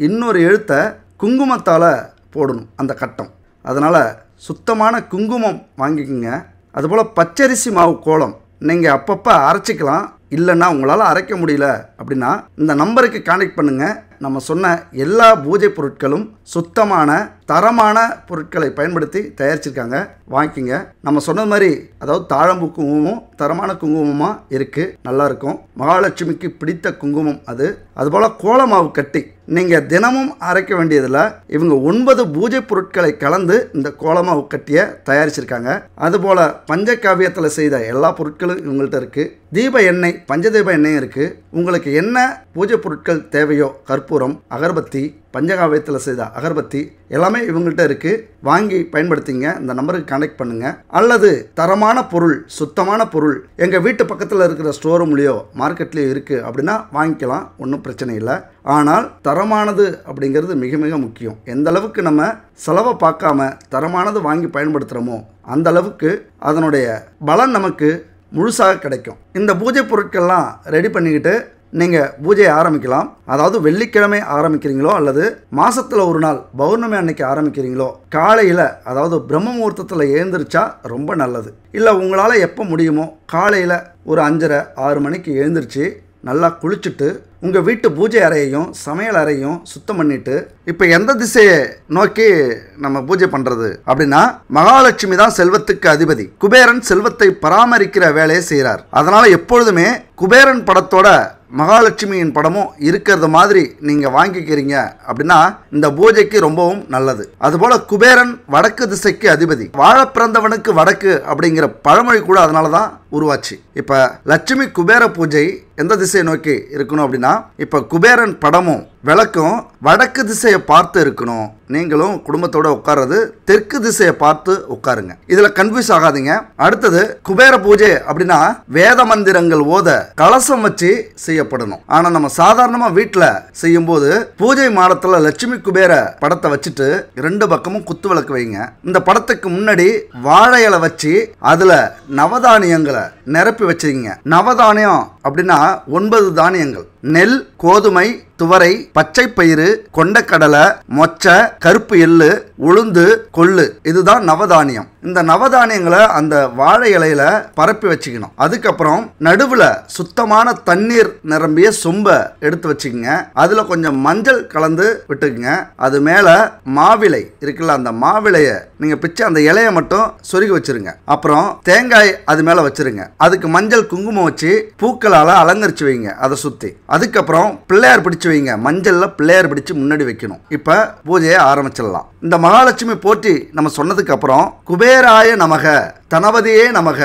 இன்னொரு எழுத்தை குங்குமத்தால் போடணும் அந்த கட்டம் அதனால் சுத்தமான குங்குமம் வாங்கிக்கோங்க அதுபோல் பச்சரிசி மாவு கோலம் நீங்கள் அப்பப்போ அரைச்சிக்கலாம் இல்லைன்னா உங்களால் அரைக்க முடியல அப்படின்னா இந்த நம்பருக்கு கான்டெக்ட் பண்ணுங்கள் நம்ம சொன்ன எல்லா பூஜை பொருட்களும் சுத்தமான தரமான பொருட்களை பயன்படுத்தி தயாரிச்சிருக்காங்க வாங்கிக்கிங்க நம்ம சொன்னது மாதிரி அதாவது தாழம்பு குங்குமமும் தரமான குங்குமமாக இருக்குது இருக்கும் மகாலட்சுமிக்கு பிடித்த குங்குமம் அது அதுபோல் கோலமாவு கட்டி நீங்கள் தினமும் அரைக்க வேண்டியதில் இவங்க ஒன்பது பூஜை பொருட்களை கலந்து இந்த கோலமாவு கட்டியை தயாரிச்சிருக்காங்க அதுபோல் பஞ்சகாவியத்தில் செய்த எல்லா பொருட்களும் இவங்கள்ட்ட இருக்குது தீப எண்ணெய் பஞ்சதீப எண்ணெயும் இருக்குது உங்களுக்கு என்ன பூஜை பொருட்கள் தேவையோ கற்பூரம் கற்பூரம் அகர்பத்தி பஞ்சகாவியத்தில் செய்த அகர்பத்தி எல்லாமே இவங்கள்ட்ட இருக்குது வாங்கி பயன்படுத்திங்க இந்த நம்பருக்கு கனெக்ட் பண்ணுங்கள் அல்லது தரமான பொருள் சுத்தமான பொருள் எங்கள் வீட்டு பக்கத்தில் இருக்கிற ஸ்டோரூம்லேயோ மார்க்கெட்லேயோ இருக்குது அப்படின்னா வாங்கிக்கலாம் ஒன்றும் பிரச்சனை இல்லை ஆனால் தரமானது அப்படிங்கிறது மிக மிக முக்கியம் எந்த அளவுக்கு நம்ம செலவை பார்க்காம தரமானது வாங்கி பயன்படுத்துகிறோமோ அந்த அளவுக்கு அதனுடைய பலன் நமக்கு முழுசாக கிடைக்கும் இந்த பூஜை பொருட்கள்லாம் ரெடி பண்ணிக்கிட்டு நீங்கள் பூஜையை ஆரம்பிக்கலாம் அதாவது வெள்ளிக்கிழமை ஆரம்பிக்கிறீங்களோ அல்லது மாசத்துல ஒரு நாள் பௌர்ணமி அன்னைக்கு ஆரம்பிக்கிறீங்களோ காலையில் அதாவது பிரம்ம முகூர்த்தத்தில் எழுந்திரிச்சா ரொம்ப நல்லது இல்லை உங்களால் எப்போ முடியுமோ காலையில் ஒரு அஞ்சரை ஆறு மணிக்கு எழுந்திரிச்சு நல்லா குளிச்சுட்டு உங்கள் வீட்டு பூஜை அறையையும் சமையல் அறையும் சுத்தம் பண்ணிவிட்டு இப்போ எந்த திசையை நோக்கி நம்ம பூஜை பண்ணுறது அப்படின்னா மகாலட்சுமி தான் செல்வத்துக்கு அதிபதி குபேரன் செல்வத்தை பராமரிக்கிற வேலையை செய்கிறார் அதனால் எப்பொழுதுமே குபேரன் படத்தோட மகாலட்சுமியின் படமும் இருக்கிறது மாதிரி நீங்கள் வாங்கிக்கிறீங்க அப்படின்னா இந்த பூஜைக்கு ரொம்பவும் நல்லது அதுபோல் குபேரன் வடக்கு திசைக்கு அதிபதி வாழ பிறந்தவனுக்கு வடக்கு அப்படிங்கிற பழமொழி கூட அதனால தான் உருவாச்சு இப்போ லட்சுமி குபேர பூஜை எந்த திசையை நோக்கி இருக்கணும் அப்படின்னா இப்போ குபேரன் படமும் விளக்கம் வடக்கு திசையை பார்த்து இருக்கணும் நீங்களும் குடும்பத்தோட உட்காரது தெற்கு திசையை பார்த்து உட்காருங்க இதுல கன்ஃபியூஸ் ஆகாதீங்க அடுத்தது குபேர பூஜை அப்படின்னா வேத மந்திரங்கள் ஓத கலசம் வச்சு செய்யப்படணும் ஆனா நம்ம சாதாரணமா வீட்டில் செய்யும்போது பூஜை மாடத்துல லட்சுமி குபேர படத்தை வச்சுட்டு ரெண்டு பக்கமும் குத்து விளக்கு வைங்க இந்த படத்துக்கு முன்னாடி வாழை இலை வச்சு அதுல நவதானியங்களை நிரப்பி வச்சுங்க நவதானியம் அப்படின்னா ஒன்பது தானியங்கள் நெல் கோதுமை துவரை பச்சை பயிறு கொண்டக்கடலை மொச்சை கருப்பு எள்ளு உளுந்து கொள்ளு இதுதான் நவதானியம் இந்த நவதானியங்களை அந்த வாழை இலையில பரப்பி வச்சுக்கணும் அதுக்கப்புறம் நடுவில் சுத்தமான தண்ணீர் நிரம்பிய சொம்ப எடுத்து வச்சுக்கோங்க அதில் கொஞ்சம் மஞ்சள் கலந்து விட்டுக்குங்க அது மேலே மாவிலை இருக்குல்ல அந்த மாவிலைய நீங்கள் பிச்சு அந்த இலையை மட்டும் சொருகி வச்சிருங்க அப்புறம் தேங்காய் அது மேலே வச்சிருங்க அதுக்கு மஞ்சள் குங்குமம் வச்சு பூக்களால் அலங்கரிச்சு வைங்க அதை சுற்றி அதுக்கப்புறம் பிள்ளையார் பிடிச்சு வைங்க மஞ்சளில் பிள்ளையார் பிடிச்சு முன்னாடி வைக்கணும் இப்போ பூஜையை ஆரம்பிச்சிடலாம் இந்த மகாலட்சுமி போற்றி நம்ம சொன்னதுக்கு அப்புறம் குபேராய நமக தனவதியே நமக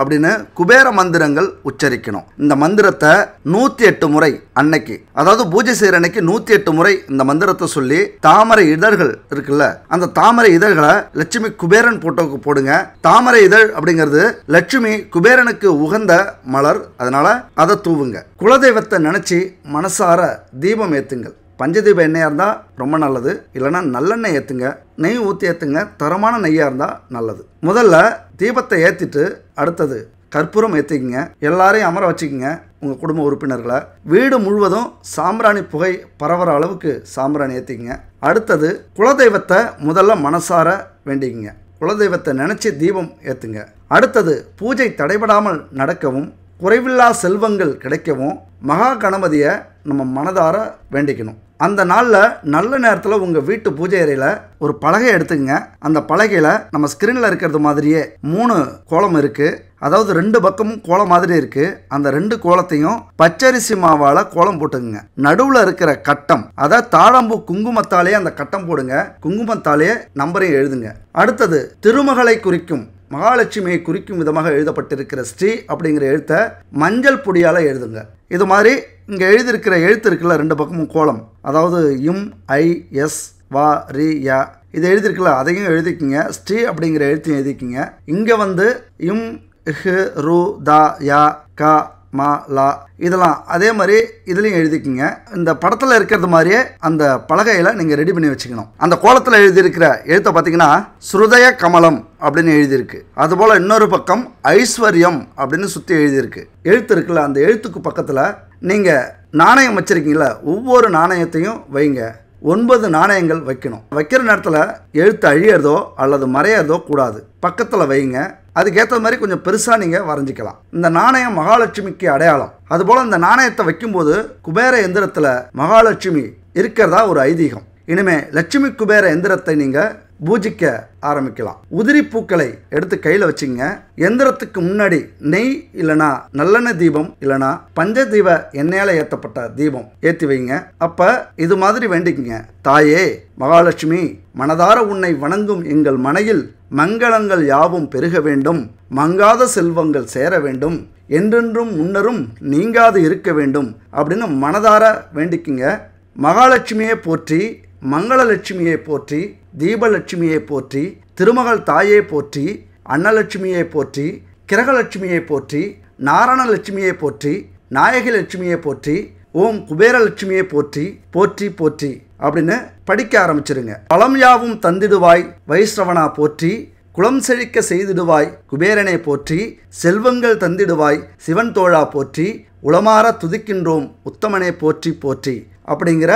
அப்படின்னு குபேர மந்திரங்கள் உச்சரிக்கணும் இந்த மந்திரத்தை நூற்றி எட்டு முறை அன்னைக்கு அதாவது பூஜை செய்கிற அன்னைக்கு நூற்றி எட்டு முறை இந்த மந்திரத்தை சொல்லி தாமரை இதழ்கள் இருக்குல்ல அந்த தாமரை இதழ்களை லட்சுமி குபேரன் போட்டோக்கு போடுங்க தாமரை இதழ் அப்படிங்கிறது லட்சுமி குபேரனுக்கு உகந்த மலர் அதனால் அதை தூவுங்க குலதெய்வத்தை நினச்சி மனசார தீபம் ஏற்றுங்கள் பஞ்சதீப எண்ணெயாக இருந்தால் ரொம்ப நல்லது இல்லைனா நல்லெண்ணெய் ஏற்றுங்க நெய் ஊற்றி ஏற்றுங்க தரமான நெய்யாக இருந்தால் நல்லது முதல்ல தீபத்தை ஏற்றிட்டு அடுத்தது கற்பூரம் ஏற்றிக்கிங்க எல்லாரையும் அமர வச்சுக்கிங்க உங்கள் குடும்ப உறுப்பினர்களை வீடு முழுவதும் சாம்பிராணி புகை பரவுற அளவுக்கு சாம்பிராணி ஏற்றிக்கிங்க அடுத்தது குலதெய்வத்தை முதல்ல மனசார வேண்டிக்கிங்க குலதெய்வத்தை நினச்சி தீபம் ஏற்றுங்க அடுத்தது பூஜை தடைபடாமல் நடக்கவும் குறைவில்லா செல்வங்கள் கிடைக்கவும் மகா கணபதியை நம்ம மனதார வேண்டிக்கணும் அந்த நாளில் நல்ல நேரத்தில் உங்கள் வீட்டு பூஜை அறையில் ஒரு பலகை எடுத்துக்கங்க அந்த பலகையில் நம்ம ஸ்க்ரீனில் இருக்கிறது மாதிரியே மூணு கோலம் இருக்குது அதாவது ரெண்டு பக்கமும் கோலம் மாதிரி இருக்குது அந்த ரெண்டு கோலத்தையும் பச்சரிசி மாவால் கோலம் போட்டுக்குங்க நடுவில் இருக்கிற கட்டம் அதாவது தாழம்பூ குங்குமத்தாலேயே அந்த கட்டம் போடுங்க குங்குமத்தாலே நம்பரையும் எழுதுங்க அடுத்தது திருமகளை குறிக்கும் மகாலட்சுமியை குறிக்கும் விதமாக எழுதப்பட்டிருக்கிற ஸ்ரீ அப்படிங்கிற எழுத்தை மஞ்சள் பொடியால் எழுதுங்க இது மாதிரி இங்கே எழுதியிருக்கிற எழுத்து இருக்குல்ல ரெண்டு பக்கமும் கோலம் அதாவது இம் ஐ எஸ் வா ரி யா இது எழுதியிருக்குல்ல அதையும் எழுதிக்கிங்க ஸ்ரீ அப்படிங்கிற எழுத்தையும் எழுதிக்கிங்க இங்கே வந்து இம் ஹு ரு தா யா கா மா லா இதெல்லாம் அதே மாதிரி இதுலையும் எழுதிக்கிங்க இந்த படத்தில் இருக்கிறது மாதிரியே அந்த பலகையில் நீங்கள் ரெடி பண்ணி வச்சுக்கணும் அந்த கோலத்தில் எழுதியிருக்கிற எழுத்தை பார்த்தீங்கன்னா ஸ்ருதய கமலம் அப்படின்னு எழுதியிருக்கு அதுபோல் இன்னொரு பக்கம் ஐஸ்வர்யம் அப்படின்னு சுற்றி எழுதியிருக்கு எழுத்து இருக்குல்ல அந்த எழுத்துக்கு பக்கத்தில் நீங்கள் நாணயம் வச்சுருக்கீங்களா ஒவ்வொரு நாணயத்தையும் வைங்க ஒன்பது நாணயங்கள் வைக்கணும் வைக்கிற நேரத்தில் எழுத்து அழியறதோ அல்லது மறையறதோ கூடாது பக்கத்தில் வைங்க அதுக்கேற்ற மாதிரி கொஞ்சம் பெருசாக நீங்கள் வரைஞ்சிக்கலாம் இந்த நாணயம் மகாலட்சுமிக்கு அடையாளம் அதுபோல் இந்த நாணயத்தை வைக்கும்போது குபேர எந்திரத்தில் மகாலட்சுமி இருக்கிறதா ஒரு ஐதீகம் இனிமே லட்சுமி குபேர எந்திரத்தை நீங்கள் பூஜிக்க ஆரம்பிக்கலாம் உதிரி பூக்களை எடுத்து கையில் வச்சுங்க எந்திரத்துக்கு முன்னாடி நெய் இல்லைனா நல்லெண்ணெய் தீபம் இல்லைனா பஞ்சதீப எண்ணெயால் ஏற்றப்பட்ட தீபம் ஏற்றி வைங்க அப்போ இது மாதிரி வேண்டிக்குங்க தாயே மகாலட்சுமி மனதார உன்னை வணங்கும் எங்கள் மனையில் மங்களங்கள் யாவும் பெருக வேண்டும் மங்காத செல்வங்கள் சேர வேண்டும் என்றென்றும் முன்னரும் நீங்காது இருக்க வேண்டும் அப்படின்னு மனதார வேண்டிக்குங்க மகாலட்சுமியை போற்றி மங்களலட்சுமியை போற்றி தீபலட்சுமியை போற்றி திருமகள் தாயை போற்றி அன்னலட்சுமியை போற்றி கிரகலட்சுமியை போற்றி நாராயணலட்சுமியை போற்றி நாயகி லட்சுமியை போற்றி ஓம் குபேரலட்சுமியை போற்றி போற்றி போற்றி அப்படின்னு படிக்க ஆரம்பிச்சிருங்க பழம் யாவும் தந்திடுவாய் வைஷ்ரவனா போற்றி குளம் செழிக்க செய்திடுவாய் குபேரனை போற்றி செல்வங்கள் தந்திடுவாய் சிவன் தோழா போற்றி உளமாற துதிக்கின்றோம் உத்தமனை போற்றி போற்றி அப்படிங்கிற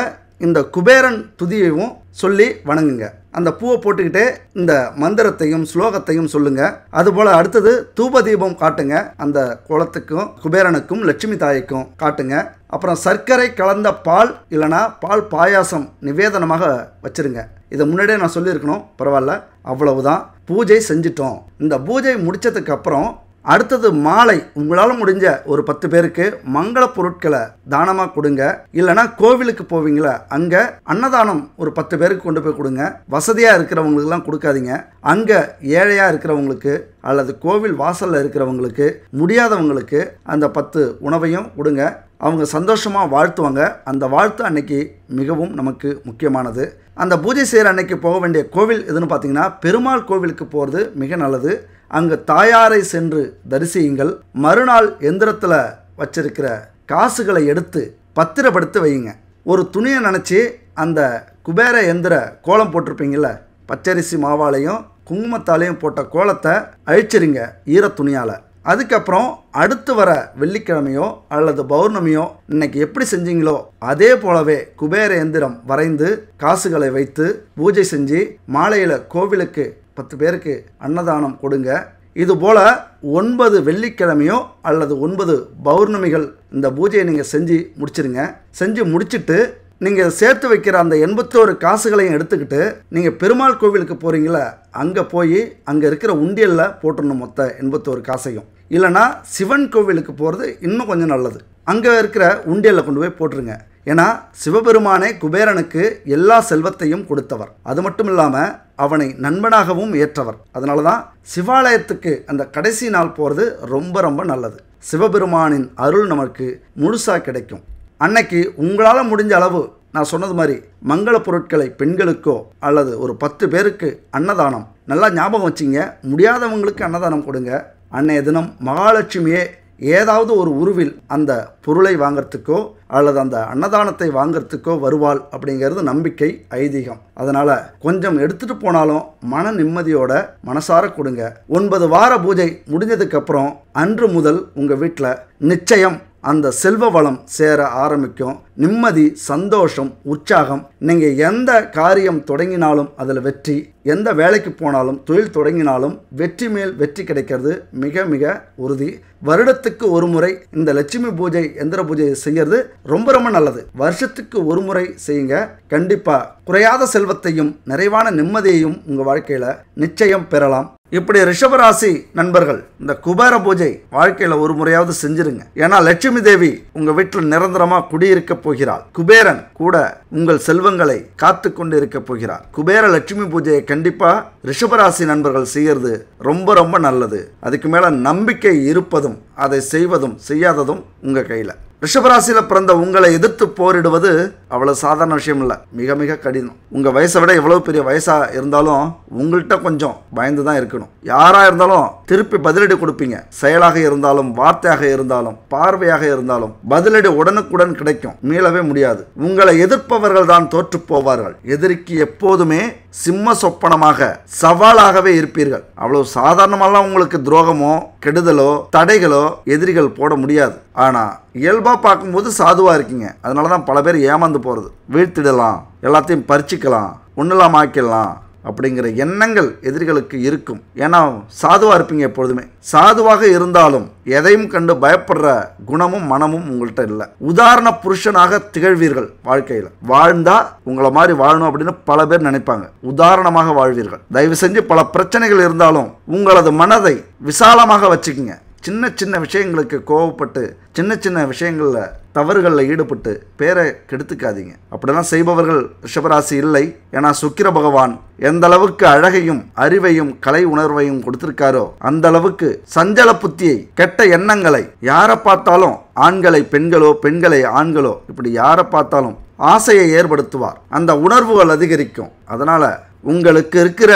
இந்த குபேரன் துதியையும் சொல்லி வணங்குங்க அந்த பூவை போட்டுக்கிட்டே இந்த மந்திரத்தையும் ஸ்லோகத்தையும் சொல்லுங்க அதுபோல் அடுத்தது தூப தீபம் காட்டுங்க அந்த குளத்துக்கும் குபேரனுக்கும் லட்சுமி தாய்க்கும் காட்டுங்க அப்புறம் சர்க்கரை கலந்த பால் இல்லைனா பால் பாயாசம் நிவேதனமாக வச்சுருங்க இதை முன்னாடியே நான் சொல்லியிருக்கணும் பரவாயில்ல அவ்வளவுதான் பூஜை செஞ்சிட்டோம் இந்த பூஜை முடித்ததுக்கப்புறம் அடுத்தது மாலை உங்களால் முடிஞ்ச ஒரு பத்து பேருக்கு மங்கள பொருட்களை தானமாக கொடுங்க இல்லைனா கோவிலுக்கு போவீங்களா அங்கே அன்னதானம் ஒரு பத்து பேருக்கு கொண்டு போய் கொடுங்க வசதியாக இருக்கிறவங்களுக்குலாம் கொடுக்காதீங்க அங்கே ஏழையாக இருக்கிறவங்களுக்கு அல்லது கோவில் வாசலில் இருக்கிறவங்களுக்கு முடியாதவங்களுக்கு அந்த பத்து உணவையும் கொடுங்க அவங்க சந்தோஷமாக வாழ்த்துவாங்க அந்த வாழ்த்து அன்னைக்கு மிகவும் நமக்கு முக்கியமானது அந்த பூஜை செய்கிற அன்னைக்கு போக வேண்டிய கோவில் எதுன்னு பார்த்தீங்கன்னா பெருமாள் கோவிலுக்கு போகிறது மிக நல்லது அங்கு தாயாரை சென்று தரிசியுங்கள் மறுநாள் எந்திரத்தில் வச்சிருக்கிற காசுகளை எடுத்து பத்திரப்படுத்தி வையுங்க ஒரு துணியை நினச்சி அந்த குபேர எந்திர கோலம் போட்டிருப்பீங்கள பச்சரிசி மாவாலையும் குங்குமத்தாலையும் போட்ட கோலத்தை அழிச்சிருங்க ஈர துணியால் அதுக்கப்புறம் அடுத்து வர வெள்ளிக்கிழமையோ அல்லது பௌர்ணமியோ இன்னைக்கு எப்படி செஞ்சீங்களோ அதே போலவே குபேர எந்திரம் வரைந்து காசுகளை வைத்து பூஜை செஞ்சு மாலையில் கோவிலுக்கு பத்து பேருக்கு அன்னதானம் கொடுங்க இதுபோல் ஒன்பது வெள்ளிக்கிழமையோ அல்லது ஒன்பது பௌர்ணமிகள் இந்த பூஜையை நீங்கள் செஞ்சு முடிச்சிருங்க செஞ்சு முடிச்சுட்டு நீங்கள் சேர்த்து வைக்கிற அந்த எண்பத்தோரு காசுகளையும் எடுத்துக்கிட்டு நீங்கள் பெருமாள் கோவிலுக்கு போகிறீங்களே அங்கே போய் அங்கே இருக்கிற உண்டியலில் போட்டுடணும் மொத்த எண்பத்தோரு காசையும் இல்லைனா சிவன் கோவிலுக்கு போகிறது இன்னும் கொஞ்சம் நல்லது அங்கே இருக்கிற உண்டியலில் கொண்டு போய் போட்டுருங்க ஏன்னா சிவபெருமானே குபேரனுக்கு எல்லா செல்வத்தையும் கொடுத்தவர் அது மட்டும் இல்லாமல் அவனை நண்பனாகவும் ஏற்றவர் அதனால தான் சிவாலயத்துக்கு அந்த கடைசி நாள் போகிறது ரொம்ப ரொம்ப நல்லது சிவபெருமானின் அருள் நமக்கு முழுசாக கிடைக்கும் அன்னைக்கு உங்களால் முடிஞ்ச அளவு நான் சொன்னது மாதிரி மங்கள பொருட்களை பெண்களுக்கோ அல்லது ஒரு பத்து பேருக்கு அன்னதானம் நல்லா ஞாபகம் வச்சுங்க முடியாதவங்களுக்கு அன்னதானம் கொடுங்க அன்னைய தினம் மகாலட்சுமியே ஏதாவது ஒரு உருவில் அந்த பொருளை வாங்கிறதுக்கோ அல்லது அந்த அன்னதானத்தை வாங்கிறதுக்கோ வருவாள் அப்படிங்கிறது நம்பிக்கை ஐதீகம் அதனால் கொஞ்சம் எடுத்துகிட்டு போனாலும் மன நிம்மதியோட மனசார கொடுங்க ஒன்பது வார பூஜை முடிஞ்சதுக்கப்புறம் அன்று முதல் உங்கள் வீட்டில் நிச்சயம் அந்த செல்வ வளம் சேர ஆரம்பிக்கும் நிம்மதி சந்தோஷம் உற்சாகம் நீங்கள் எந்த காரியம் தொடங்கினாலும் அதில் வெற்றி எந்த வேலைக்கு போனாலும் தொழில் தொடங்கினாலும் வெற்றி மேல் வெற்றி கிடைக்கிறது மிக மிக உறுதி வருடத்துக்கு ஒரு முறை இந்த லட்சுமி பூஜை எந்திர பூஜை செய்கிறது ரொம்ப ரொம்ப நல்லது வருஷத்துக்கு ஒரு முறை செய்யுங்க கண்டிப்பாக குறையாத செல்வத்தையும் நிறைவான நிம்மதியையும் உங்கள் வாழ்க்கையில் நிச்சயம் பெறலாம் இப்படி ரிஷபராசி நண்பர்கள் இந்த குபேர பூஜை வாழ்க்கையில் ஒரு முறையாவது செஞ்சிருங்க ஏன்னா லட்சுமி தேவி உங்க வீட்டில் நிரந்தரமா குடியிருக்க போகிறாள் குபேரன் கூட உங்கள் செல்வங்களை காத்து கொண்டு இருக்க போகிறார் குபேர லட்சுமி பூஜையை கண்டிப்பா ரிஷபராசி நண்பர்கள் செய்யறது ரொம்ப ரொம்ப நல்லது அதுக்கு மேல நம்பிக்கை இருப்பதும் அதை செய்வதும் செய்யாததும் உங்க கையில ரிஷபராசியில் பிறந்த உங்களை எதிர்த்து போரிடுவது அவ்வளோ சாதாரண விஷயம் இல்லை மிக மிக கடினம் உங்கள் வயசை விட எவ்வளோ பெரிய வயசாக இருந்தாலும் உங்கள்கிட்ட கொஞ்சம் பயந்து தான் இருக்கணும் யாராக இருந்தாலும் திருப்பி பதிலடி கொடுப்பீங்க செயலாக இருந்தாலும் வார்த்தையாக இருந்தாலும் பார்வையாக இருந்தாலும் பதிலடி உடனுக்குடன் கிடைக்கும் மீளவே முடியாது உங்களை எதிர்ப்பவர்கள் தான் தோற்று போவார்கள் எதிரிக்கு எப்போதுமே சிம்ம சொப்பனமாக சவாலாகவே இருப்பீர்கள் அவ்வளவு சாதாரணமெல்லாம் உங்களுக்கு துரோகமோ கெடுதலோ தடைகளோ எதிரிகள் போட முடியாது ஆனால் இயல்பாக பார்க்கும்போது சாதுவாக இருக்கீங்க அதனாலதான் தான் பல பேர் ஏமாந்து போகிறது வீழ்த்திடலாம் எல்லாத்தையும் பறிச்சிக்கலாம் ஒன்றுலாம் ஆக்கிடலாம் அப்படிங்கிற எண்ணங்கள் எதிரிகளுக்கு இருக்கும் ஏன்னா சாதுவாக இருப்பீங்க எப்பொழுதுமே சாதுவாக இருந்தாலும் எதையும் கண்டு பயப்படுற குணமும் மனமும் உங்கள்கிட்ட இல்லை உதாரண புருஷனாக திகழ்வீர்கள் வாழ்க்கையில் வாழ்ந்தா உங்களை மாதிரி வாழணும் அப்படின்னு பல பேர் நினைப்பாங்க உதாரணமாக வாழ்வீர்கள் தயவு செஞ்சு பல பிரச்சனைகள் இருந்தாலும் உங்களது மனதை விசாலமாக வச்சுக்கோங்க சின்ன சின்ன விஷயங்களுக்கு கோவப்பட்டு சின்ன சின்ன விஷயங்களில் தவறுகளில் ஈடுபட்டு பேரை கெடுத்துக்காதீங்க அப்படிலாம் செய்பவர்கள் ரிஷபராசி இல்லை ஏன்னா சுக்கிர பகவான் எந்த அளவுக்கு அழகையும் அறிவையும் கலை உணர்வையும் கொடுத்திருக்காரோ அந்த அளவுக்கு சஞ்சல புத்தியை கெட்ட எண்ணங்களை யாரை பார்த்தாலும் ஆண்களை பெண்களோ பெண்களை ஆண்களோ இப்படி யாரை பார்த்தாலும் ஆசையை ஏற்படுத்துவார் அந்த உணர்வுகள் அதிகரிக்கும் அதனால் உங்களுக்கு இருக்கிற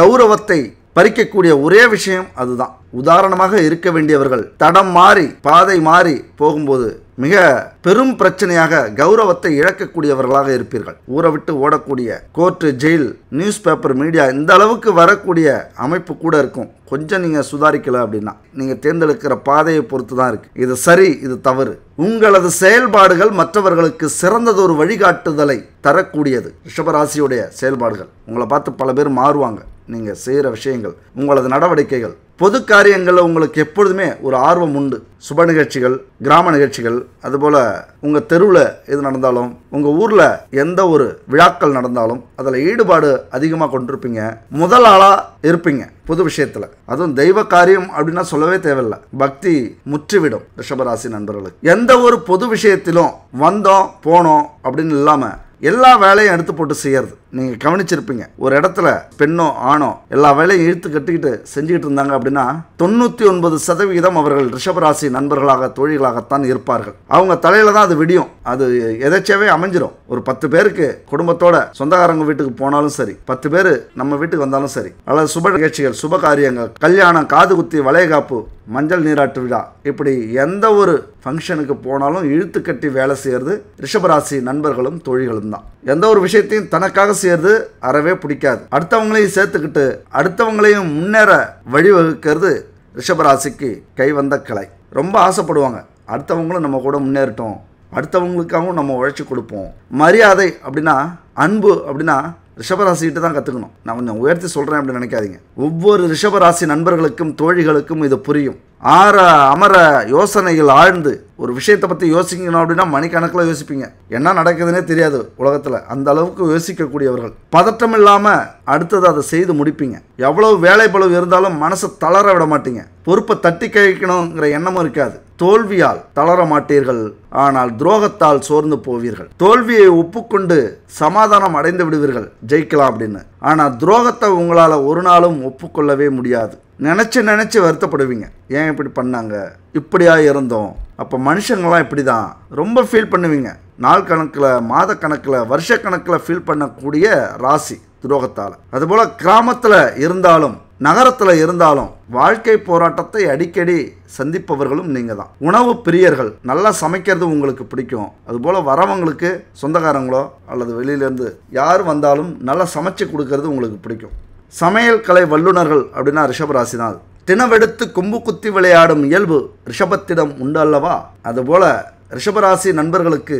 கௌரவத்தை பறிக்கக்கூடிய ஒரே விஷயம் அதுதான் உதாரணமாக இருக்க வேண்டியவர்கள் தடம் மாறி பாதை மாறி போகும்போது மிக பெரும் பிரச்சனையாக கௌரவத்தை இழக்கக்கூடியவர்களாக இருப்பீர்கள் ஊரை விட்டு ஓடக்கூடிய court jail news paper media இந்த அளவுக்கு வரக்கூடிய அமைப்பு கூட இருக்கும் கொஞ்சம் நீங்கள் சுதாரிக்கல அப்படின்னா நீங்கள் தேர்ந்தெடுக்கிற பாதையை பொறுத்து தான் இருக்குது இது சரி இது தவறு உங்களது செயல்பாடுகள் மற்றவர்களுக்கு சிறந்ததொரு வழிகாட்டுதலை தரக்கூடியது ரிஷபராசியுடைய செயல்பாடுகள் உங்களை பார்த்து பல பேர் மாறுவாங்க நீங்கள் செய்கிற விஷயங்கள் உங்களது நடவடிக்கைகள் பொது காரியங்களில் உங்களுக்கு எப்பொழுதுமே ஒரு ஆர்வம் உண்டு சுப நிகழ்ச்சிகள் கிராம நிகழ்ச்சிகள் அதுபோல் உங்கள் தெருவில் எது நடந்தாலும் உங்கள் ஊரில் எந்த ஒரு விழாக்கள் நடந்தாலும் அதில் ஈடுபாடு அதிகமாக கொண்டிருப்பீங்க முதல் ஆளாக இருப்பீங்க பொது விஷயத்தில் அதுவும் தெய்வ காரியம் அப்படின்னா சொல்லவே தேவையில்லை பக்தி முற்றிவிடும் ரிஷபராசி நண்பர்களுக்கு எந்த ஒரு பொது விஷயத்திலும் வந்தோம் போனோம் அப்படின்னு இல்லாமல் எல்லா வேலையும் எடுத்து போட்டு செய்யறது நீங்கள் கவனிச்சிருப்பீங்க ஒரு இடத்துல பெண்ணோ ஆணோ எல்லா வேலையும் இழுத்து கட்டிக்கிட்டு செஞ்சுக்கிட்டு இருந்தாங்க அப்படின்னா தொண்ணூற்றி ஒன்பது சதவிகிதம் அவர்கள் ரிஷபராசி நண்பர்களாக தொழிலாகத்தான் இருப்பார்கள் அவங்க தலையில் தான் அது விடியும் அது எதாச்சாவே அமைஞ்சிடும் ஒரு பத்து பேருக்கு குடும்பத்தோட சொந்தக்காரங்க வீட்டுக்கு போனாலும் சரி பத்து பேர் நம்ம வீட்டுக்கு வந்தாலும் சரி அல்லது சுப நிகழ்ச்சிகள் சுப காரியங்கள் கல்யாணம் காது குத்தி வளையகாப்பு மஞ்சள் நீராட்டு விழா இப்படி எந்த ஒரு ஃபங்க்ஷனுக்கு போனாலும் இழுத்து கட்டி வேலை செய்கிறது ரிஷபராசி நண்பர்களும் தொழில்களும் தான் எந்த ஒரு விஷயத்தையும் தனக்காக செய்யறது அறவே பிடிக்காது அடுத்தவங்களையும் சேர்த்துக்கிட்டு அடுத்தவங்களையும் முன்னேற வழிவகுக்கிறது ரிஷபராசிக்கு கைவந்த கலை ரொம்ப ஆசைப்படுவாங்க அடுத்தவங்களும் நம்ம கூட முன்னேறட்டும் அடுத்தவங்களுக்காகவும் நம்ம உழைச்சி கொடுப்போம் மரியாதை அப்படின்னா அன்பு அப்படின்னா ரிஷபராசிகிட்ட தான் கற்றுக்கணும் நான் கொஞ்சம் உயர்த்தி சொல்கிறேன் அப்படின்னு நினைக்காதீங்க ஒவ்வொரு ரிஷபராசி நண்பர்களுக்கும் தோழிகளுக்கும் இது புரியும் ஆற அமர யோசனைகள் ஆழ்ந்து ஒரு விஷயத்தை பற்றி யோசிக்கணும் அப்படின்னா மணிக்கணக்கில் யோசிப்பீங்க என்ன நடக்குதுன்னே தெரியாது உலகத்தில் அந்த அளவுக்கு யோசிக்கக்கூடியவர்கள் பதட்டம் இல்லாமல் அடுத்தது அதை செய்து முடிப்பீங்க எவ்வளோ பளவு இருந்தாலும் மனசை தளர விட மாட்டீங்க பொறுப்பை தட்டி கழிக்கணுங்கிற எண்ணமும் இருக்காது தோல்வியால் தளர மாட்டீர்கள் ஆனால் துரோகத்தால் சோர்ந்து போவீர்கள் தோல்வியை ஒப்புக்கொண்டு சமாதானம் அடைந்து விடுவீர்கள் ஜெயிக்கலாம் அப்படின்னு ஆனால் துரோகத்தை உங்களால் ஒரு நாளும் ஒப்புக்கொள்ளவே முடியாது நினச்சி நினச்சி வருத்தப்படுவீங்க ஏன் இப்படி பண்ணாங்க இப்படியா இருந்தோம் அப்போ மனுஷங்களாம் இப்படி தான் ரொம்ப ஃபீல் பண்ணுவீங்க நாள் கணக்கில் மாத கணக்கில் வருஷ கணக்கில் ஃபீல் பண்ணக்கூடிய ராசி துரோகத்தால் அதுபோல் கிராமத்தில் இருந்தாலும் நகரத்தில் இருந்தாலும் வாழ்க்கை போராட்டத்தை அடிக்கடி சந்திப்பவர்களும் நீங்கள் தான் உணவு பிரியர்கள் நல்லா சமைக்கிறது உங்களுக்கு பிடிக்கும் அதுபோல் வரவங்களுக்கு சொந்தக்காரங்களோ அல்லது வெளியிலேருந்து யார் வந்தாலும் நல்லா சமைச்சு கொடுக்கறது உங்களுக்கு பிடிக்கும் சமையல் கலை வல்லுநர்கள் அப்படின்னா ரிஷபராசி தான் தினவெடுத்து கொம்பு குத்தி விளையாடும் இயல்பு ரிஷபத்திடம் உண்டு அல்லவா அதுபோல் ரிஷபராசி நண்பர்களுக்கு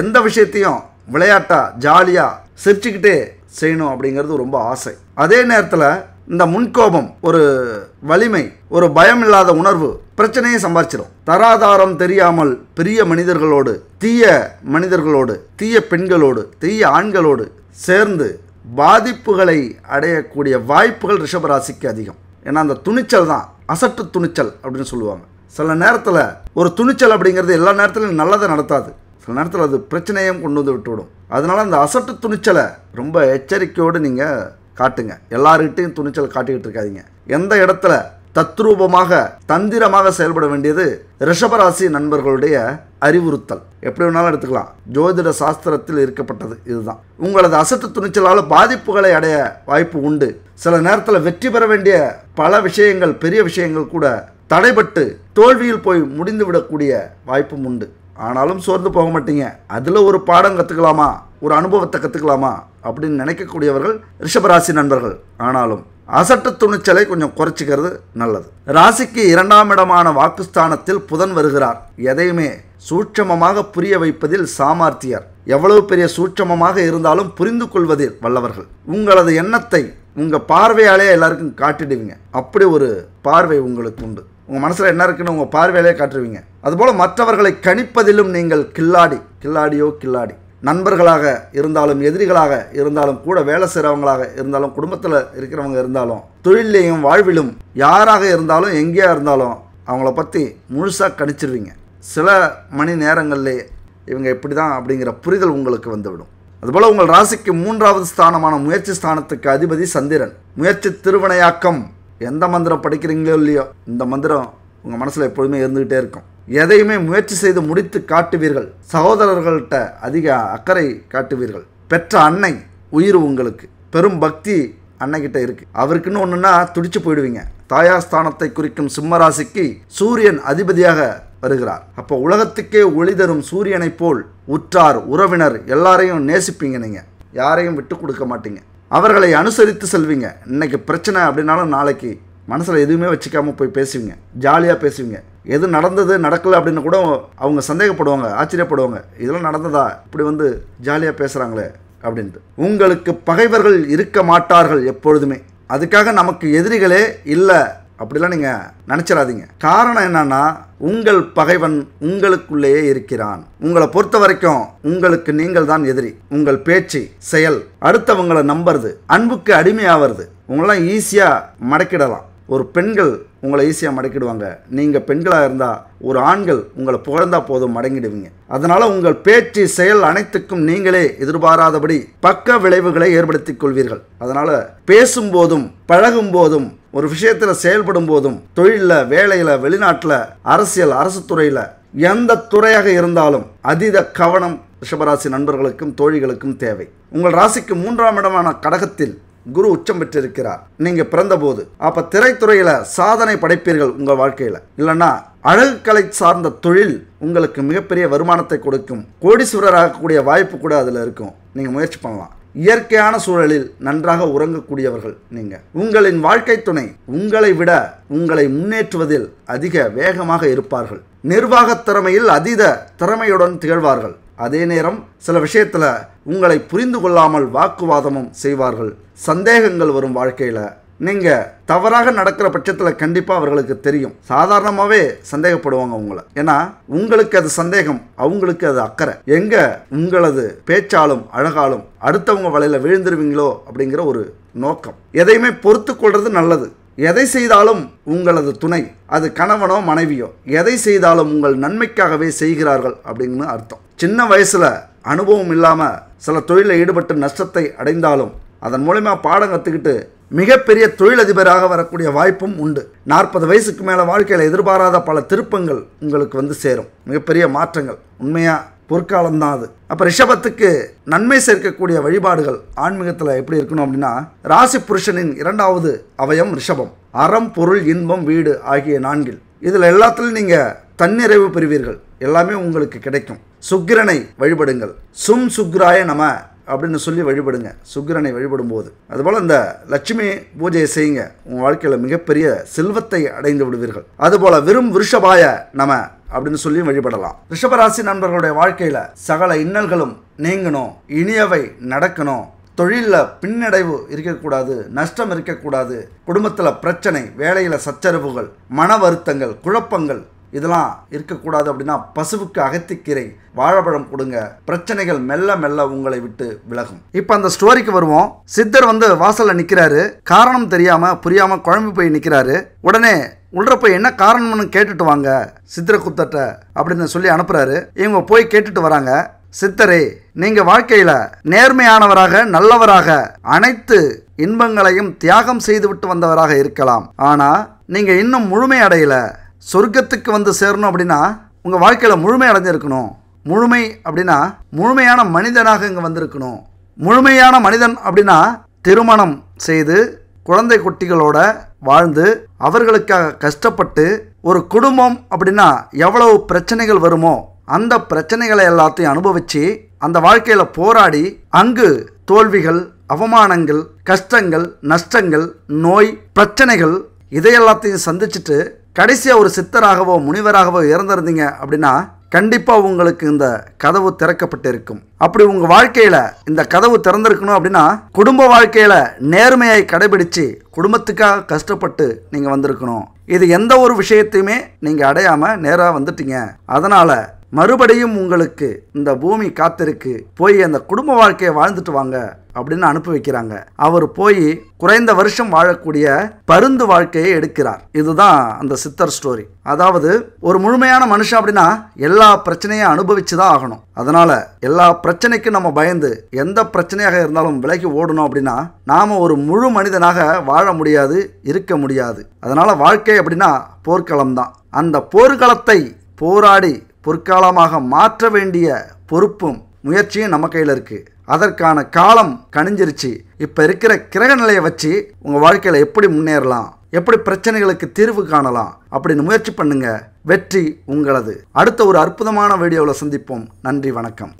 எந்த விஷயத்தையும் விளையாட்டாக ஜாலியாக சிரிச்சுக்கிட்டே செய்யணும் அப்படிங்கிறது ரொம்ப ஆசை அதே நேரத்தில் இந்த முன்கோபம் ஒரு வலிமை ஒரு பயம் இல்லாத உணர்வு பிரச்சனையை சம்பாரிச்சிடும் தராதாரம் தெரியாமல் பெரிய மனிதர்களோடு தீய மனிதர்களோடு தீய பெண்களோடு தீய ஆண்களோடு சேர்ந்து பாதிப்புகளை அடையக்கூடிய வாய்ப்புகள் ரிஷபராசிக்கு அதிகம் ஏன்னா அந்த துணிச்சல் தான் அசட்டு துணிச்சல் அப்படின்னு சொல்லுவாங்க சில நேரத்தில் ஒரு துணிச்சல் அப்படிங்கிறது எல்லா நேரத்துலையும் நல்லதை நடத்தாது சில நேரத்தில் அது பிரச்சனையும் கொண்டு வந்து விட்டுவிடும் அதனால் அந்த அசட்டு துணிச்சலை ரொம்ப எச்சரிக்கையோடு நீங்கள் காட்டுங்க எல்லார்கிட்டையும் துணிச்சல் காட்டிக்கிட்டு இருக்காதிங்க எந்த இடத்துல தத்ரூபமாக தந்திரமாக செயல்பட வேண்டியது ரிஷபராசி நண்பர்களுடைய அறிவுறுத்தல் எப்படி வேணாலும் எடுத்துக்கலாம் ஜோதிட சாஸ்திரத்தில் இருக்கப்பட்டது இதுதான் உங்களது அசட்டு துணிச்சலால் பாதிப்புகளை அடைய வாய்ப்பு உண்டு சில நேரத்தில் வெற்றி பெற வேண்டிய பல விஷயங்கள் பெரிய விஷயங்கள் கூட தடைபட்டு தோல்வியில் போய் முடிந்துவிடக்கூடிய வாய்ப்பும் உண்டு ஆனாலும் சோர்ந்து போக மாட்டீங்க அதில் ஒரு பாடம் கற்றுக்கலாமா ஒரு அனுபவத்தை கற்றுக்கலாமா அப்படின்னு நினைக்கக்கூடியவர்கள் ரிஷபராசி நண்பர்கள் ஆனாலும் அசட்டு துணிச்சலை கொஞ்சம் குறைச்சிக்கிறது நல்லது ராசிக்கு இரண்டாம் இடமான வாக்குஸ்தானத்தில் புதன் வருகிறார் எதையுமே சூட்சமமாக புரிய வைப்பதில் சாமார்த்தியார் எவ்வளவு பெரிய சூட்சமமாக இருந்தாலும் புரிந்து கொள்வதில் வல்லவர்கள் உங்களது எண்ணத்தை உங்கள் பார்வையாலேயே எல்லாருக்கும் காட்டிடுவீங்க அப்படி ஒரு பார்வை உங்களுக்கு உண்டு உங்கள் மனசில் என்ன இருக்குன்னு உங்கள் பார்வையாலேயே காட்டுருவீங்க அதுபோல் மற்றவர்களை கணிப்பதிலும் நீங்கள் கில்லாடி கில்லாடியோ கில்லாடி நண்பர்களாக இருந்தாலும் எதிரிகளாக இருந்தாலும் கூட வேலை செய்கிறவங்களாக இருந்தாலும் குடும்பத்தில் இருக்கிறவங்க இருந்தாலும் தொழிலையும் வாழ்விலும் யாராக இருந்தாலும் எங்கேயா இருந்தாலும் அவங்கள பற்றி முழுசாக கணிச்சிருவீங்க சில மணி நேரங்களிலே இவங்க இப்படி தான் அப்படிங்கிற புரிதல் உங்களுக்கு வந்துவிடும் அதுபோல் உங்கள் ராசிக்கு மூன்றாவது ஸ்தானமான முயற்சி ஸ்தானத்துக்கு அதிபதி சந்திரன் முயற்சி திருவனையாக்கம் எந்த மந்திரம் படிக்கிறீங்களோ இல்லையோ இந்த மந்திரம் உங்கள் மனசில் எப்பொழுதுமே இருந்துக்கிட்டே இருக்கும் எதையுமே முயற்சி செய்து முடித்து காட்டுவீர்கள் சகோதரர்கள்ட்ட அதிக அக்கறை காட்டுவீர்கள் பெற்ற அன்னை உயிர் உங்களுக்கு பெரும் பக்தி அன்னைக்கிட்ட இருக்கு அவருக்குன்னு ஒன்றுன்னா துடிச்சு போயிடுவீங்க தாயார் ஸ்தானத்தை குறிக்கும் சிம்மராசிக்கு சூரியன் அதிபதியாக வருகிறார் அப்போ உலகத்துக்கே ஒளி தரும் சூரியனைப் போல் உற்றார் உறவினர் எல்லாரையும் நேசிப்பீங்க நீங்கள் யாரையும் விட்டு கொடுக்க மாட்டீங்க அவர்களை அனுசரித்து செல்வீங்க இன்னைக்கு பிரச்சனை அப்படின்னாலும் நாளைக்கு மனசில் எதுவுமே வச்சுக்காமல் போய் பேசுவீங்க ஜாலியாக பேசுவீங்க எது நடந்தது நடக்கலை அப்படின்னு கூட அவங்க சந்தேகப்படுவாங்க ஆச்சரியப்படுவாங்க இதெல்லாம் நடந்ததா இப்படி வந்து ஜாலியாக பேசுகிறாங்களே அப்படின்ட்டு உங்களுக்கு பகைவர்கள் இருக்க மாட்டார்கள் எப்பொழுதுமே அதுக்காக நமக்கு எதிரிகளே இல்லை அப்படிலாம் நீங்கள் நினச்சிடாதீங்க காரணம் என்னன்னா உங்கள் பகைவன் உங்களுக்குள்ளேயே இருக்கிறான் உங்களை பொறுத்த வரைக்கும் உங்களுக்கு நீங்கள் தான் எதிரி உங்கள் பேச்சு செயல் அடுத்தவங்களை நம்புறது அன்புக்கு அடிமையாகிறது உங்களாம் ஈஸியாக மடக்கிடலாம் ஒரு பெண்கள் உங்களை ஈஸியாக மடக்கிடுவாங்க நீங்கள் பெண்களாக இருந்தால் ஒரு ஆண்கள் உங்களை புகழ்ந்தால் போதும் மடங்கிடுவீங்க அதனால் உங்கள் பேச்சு செயல் அனைத்துக்கும் நீங்களே எதிர்பாராதபடி பக்க விளைவுகளை ஏற்படுத்தி கொள்வீர்கள் அதனால் பேசும்போதும் பழகும் போதும் ஒரு விஷயத்தில் செயல்படும் போதும் தொழிலில் வேலையில் வெளிநாட்டில் அரசியல் அரசு துறையில் எந்த துறையாக இருந்தாலும் அதீத கவனம் ரிஷபராசி நண்பர்களுக்கும் தோழிகளுக்கும் தேவை உங்கள் ராசிக்கு மூன்றாம் இடமான கடகத்தில் குரு உச்சம் பெற்றிருக்கிறார் நீங்க பிறந்தபோது அப்ப திரைத்துறையில சாதனை படைப்பீர்கள் உங்க வாழ்க்கையில இல்லைன்னா கலை சார்ந்த தொழில் உங்களுக்கு மிகப்பெரிய வருமானத்தை கொடுக்கும் ஆகக்கூடிய வாய்ப்பு கூட அதுல இருக்கும் நீங்க முயற்சி பண்ணலாம் இயற்கையான சூழலில் நன்றாக உறங்கக்கூடியவர்கள் நீங்க உங்களின் வாழ்க்கை துணை உங்களை விட உங்களை முன்னேற்றுவதில் அதிக வேகமாக இருப்பார்கள் நிர்வாகத் திறமையில் அதீத திறமையுடன் திகழ்வார்கள் அதே நேரம் சில விஷயத்தில் உங்களை புரிந்து கொள்ளாமல் வாக்குவாதமும் செய்வார்கள் சந்தேகங்கள் வரும் வாழ்க்கையில் நீங்கள் தவறாக நடக்கிற பட்சத்தில் கண்டிப்பாக அவர்களுக்கு தெரியும் சாதாரணமாகவே சந்தேகப்படுவாங்க உங்களை ஏன்னா உங்களுக்கு அது சந்தேகம் அவங்களுக்கு அது அக்கறை எங்கே உங்களது பேச்சாலும் அழகாலும் அடுத்தவங்க வலையில் விழுந்துருவீங்களோ அப்படிங்கிற ஒரு நோக்கம் எதையுமே பொறுத்து கொள்வது நல்லது எதை செய்தாலும் உங்களது துணை அது கணவனோ மனைவியோ எதை செய்தாலும் உங்கள் நன்மைக்காகவே செய்கிறார்கள் அப்படின்னு அர்த்தம் சின்ன வயசில் அனுபவம் இல்லாமல் சில தொழிலில் ஈடுபட்டு நஷ்டத்தை அடைந்தாலும் அதன் மூலயமா பாடம் கற்றுக்கிட்டு மிகப்பெரிய தொழிலதிபராக வரக்கூடிய வாய்ப்பும் உண்டு நாற்பது வயசுக்கு மேலே வாழ்க்கையில் எதிர்பாராத பல திருப்பங்கள் உங்களுக்கு வந்து சேரும் மிகப்பெரிய மாற்றங்கள் உண்மையாக பொற்காலம்தான் அது அப்போ ரிஷபத்துக்கு நன்மை சேர்க்கக்கூடிய வழிபாடுகள் ஆன்மீகத்தில் எப்படி இருக்கணும் அப்படின்னா ராசி புருஷனின் இரண்டாவது அவயம் ரிஷபம் அறம் பொருள் இன்பம் வீடு ஆகிய நான்கில் இதில் எல்லாத்துலையும் நீங்கள் தன்னிறைவு பெறுவீர்கள் எல்லாமே உங்களுக்கு கிடைக்கும் சுக்கிரனை வழிபடுங்கள் சும் சுக்ராய நம அப்படின்னு சொல்லி வழிபடுங்க சுக்கிரனை வழிபடும்போது அதுபோல் இந்த லட்சுமி பூஜையை செய்யுங்க உங்கள் வாழ்க்கையில் மிகப்பெரிய செல்வத்தை அடைந்து விடுவீர்கள் அதுபோல் வெறும் விருஷபாய நம அப்படின்னு சொல்லி வழிபடலாம் ரிஷபராசி நண்பர்களுடைய வாழ்க்கையில் சகல இன்னல்களும் நீங்கணும் இனியவை நடக்கணும் தொழிலில் பின்னடைவு இருக்கக்கூடாது நஷ்டம் இருக்கக்கூடாது குடும்பத்தில் பிரச்சனை வேலையில் சச்சரவுகள் மன வருத்தங்கள் குழப்பங்கள் இதெல்லாம் இருக்கக்கூடாது அப்படின்னா பசுவுக்கு அகத்திக்கீரை வாழைப்பழம் கொடுங்க பிரச்சனைகள் மெல்ல மெல்ல உங்களை விட்டு விலகும் இப்போ அந்த ஸ்டோரிக்கு வருவோம் சித்தர் வந்து வாசலில் நிற்கிறாரு காரணம் தெரியாமல் புரியாமல் குழம்பு போய் நிற்கிறாரு உடனே உள்ள போய் என்ன காரணம்னு கேட்டுட்டு வாங்க சித்திர குத்தட்ட அப்படின்னு சொல்லி அனுப்புறாரு இவங்க போய் கேட்டுட்டு வராங்க சித்தரே நீங்க வாழ்க்கையில நேர்மையானவராக நல்லவராக அனைத்து இன்பங்களையும் தியாகம் செய்துவிட்டு வந்தவராக இருக்கலாம் ஆனா நீங்க இன்னும் முழுமை அடையல சொர்க்கத்துக்கு வந்து சேரணும் அப்படின்னா உங்க வாழ்க்கையில முழுமை அடைஞ்சிருக்கணும் முழுமை அப்படின்னா முழுமையான மனிதனாக இங்கே வந்திருக்கணும் முழுமையான மனிதன் அப்படின்னா திருமணம் செய்து குழந்தை குட்டிகளோட வாழ்ந்து அவர்களுக்காக கஷ்டப்பட்டு ஒரு குடும்பம் அப்படின்னா எவ்வளவு பிரச்சனைகள் வருமோ அந்த பிரச்சனைகளை எல்லாத்தையும் அனுபவித்து அந்த வாழ்க்கையில் போராடி அங்கு தோல்விகள் அவமானங்கள் கஷ்டங்கள் நஷ்டங்கள் நோய் பிரச்சனைகள் இதையெல்லாத்தையும் சந்திச்சுட்டு கடைசியாக ஒரு சித்தராகவோ முனிவராகவோ இறந்துருந்தீங்க அப்படின்னா கண்டிப்பாக உங்களுக்கு இந்த கதவு திறக்கப்பட்டு இருக்கும் அப்படி உங்கள் வாழ்க்கையில் இந்த கதவு திறந்திருக்கணும் அப்படின்னா குடும்ப வாழ்க்கையில் நேர்மையை கடைபிடித்து குடும்பத்துக்காக கஷ்டப்பட்டு நீங்கள் வந்திருக்கணும் இது எந்த ஒரு விஷயத்தையுமே நீங்கள் அடையாமல் நேராக வந்துட்டீங்க அதனால் மறுபடியும் உங்களுக்கு இந்த பூமி காத்திருக்கு போய் அந்த குடும்ப வாழ்க்கையை வாழ்ந்துட்டு வாங்க அப்படின்னு அனுப்பி வைக்கிறாங்க அவர் போய் குறைந்த வருஷம் வாழக்கூடிய பருந்து வாழ்க்கையை எடுக்கிறார் இதுதான் அந்த சித்தர் ஸ்டோரி அதாவது ஒரு முழுமையான மனுஷன் அப்படின்னா எல்லா பிரச்சனையும் அனுபவிச்சு தான் ஆகணும் அதனால எல்லா பிரச்சனைக்கும் நம்ம பயந்து எந்த பிரச்சனையாக இருந்தாலும் விலகி ஓடணும் அப்படின்னா நாம ஒரு முழு மனிதனாக வாழ முடியாது இருக்க முடியாது அதனால வாழ்க்கை அப்படின்னா போர்க்களம் தான் அந்த போர்க்களத்தை போராடி பொற்காலமாக மாற்ற வேண்டிய பொறுப்பும் முயற்சியும் நம்ம கையில் இருக்குது அதற்கான காலம் கணிஞ்சிருச்சு இப்போ இருக்கிற கிரக நிலையை வச்சு உங்கள் வாழ்க்கையில் எப்படி முன்னேறலாம் எப்படி பிரச்சனைகளுக்கு தீர்வு காணலாம் அப்படின்னு முயற்சி பண்ணுங்க வெற்றி உங்களது அடுத்த ஒரு அற்புதமான வீடியோவில் சந்திப்போம் நன்றி வணக்கம்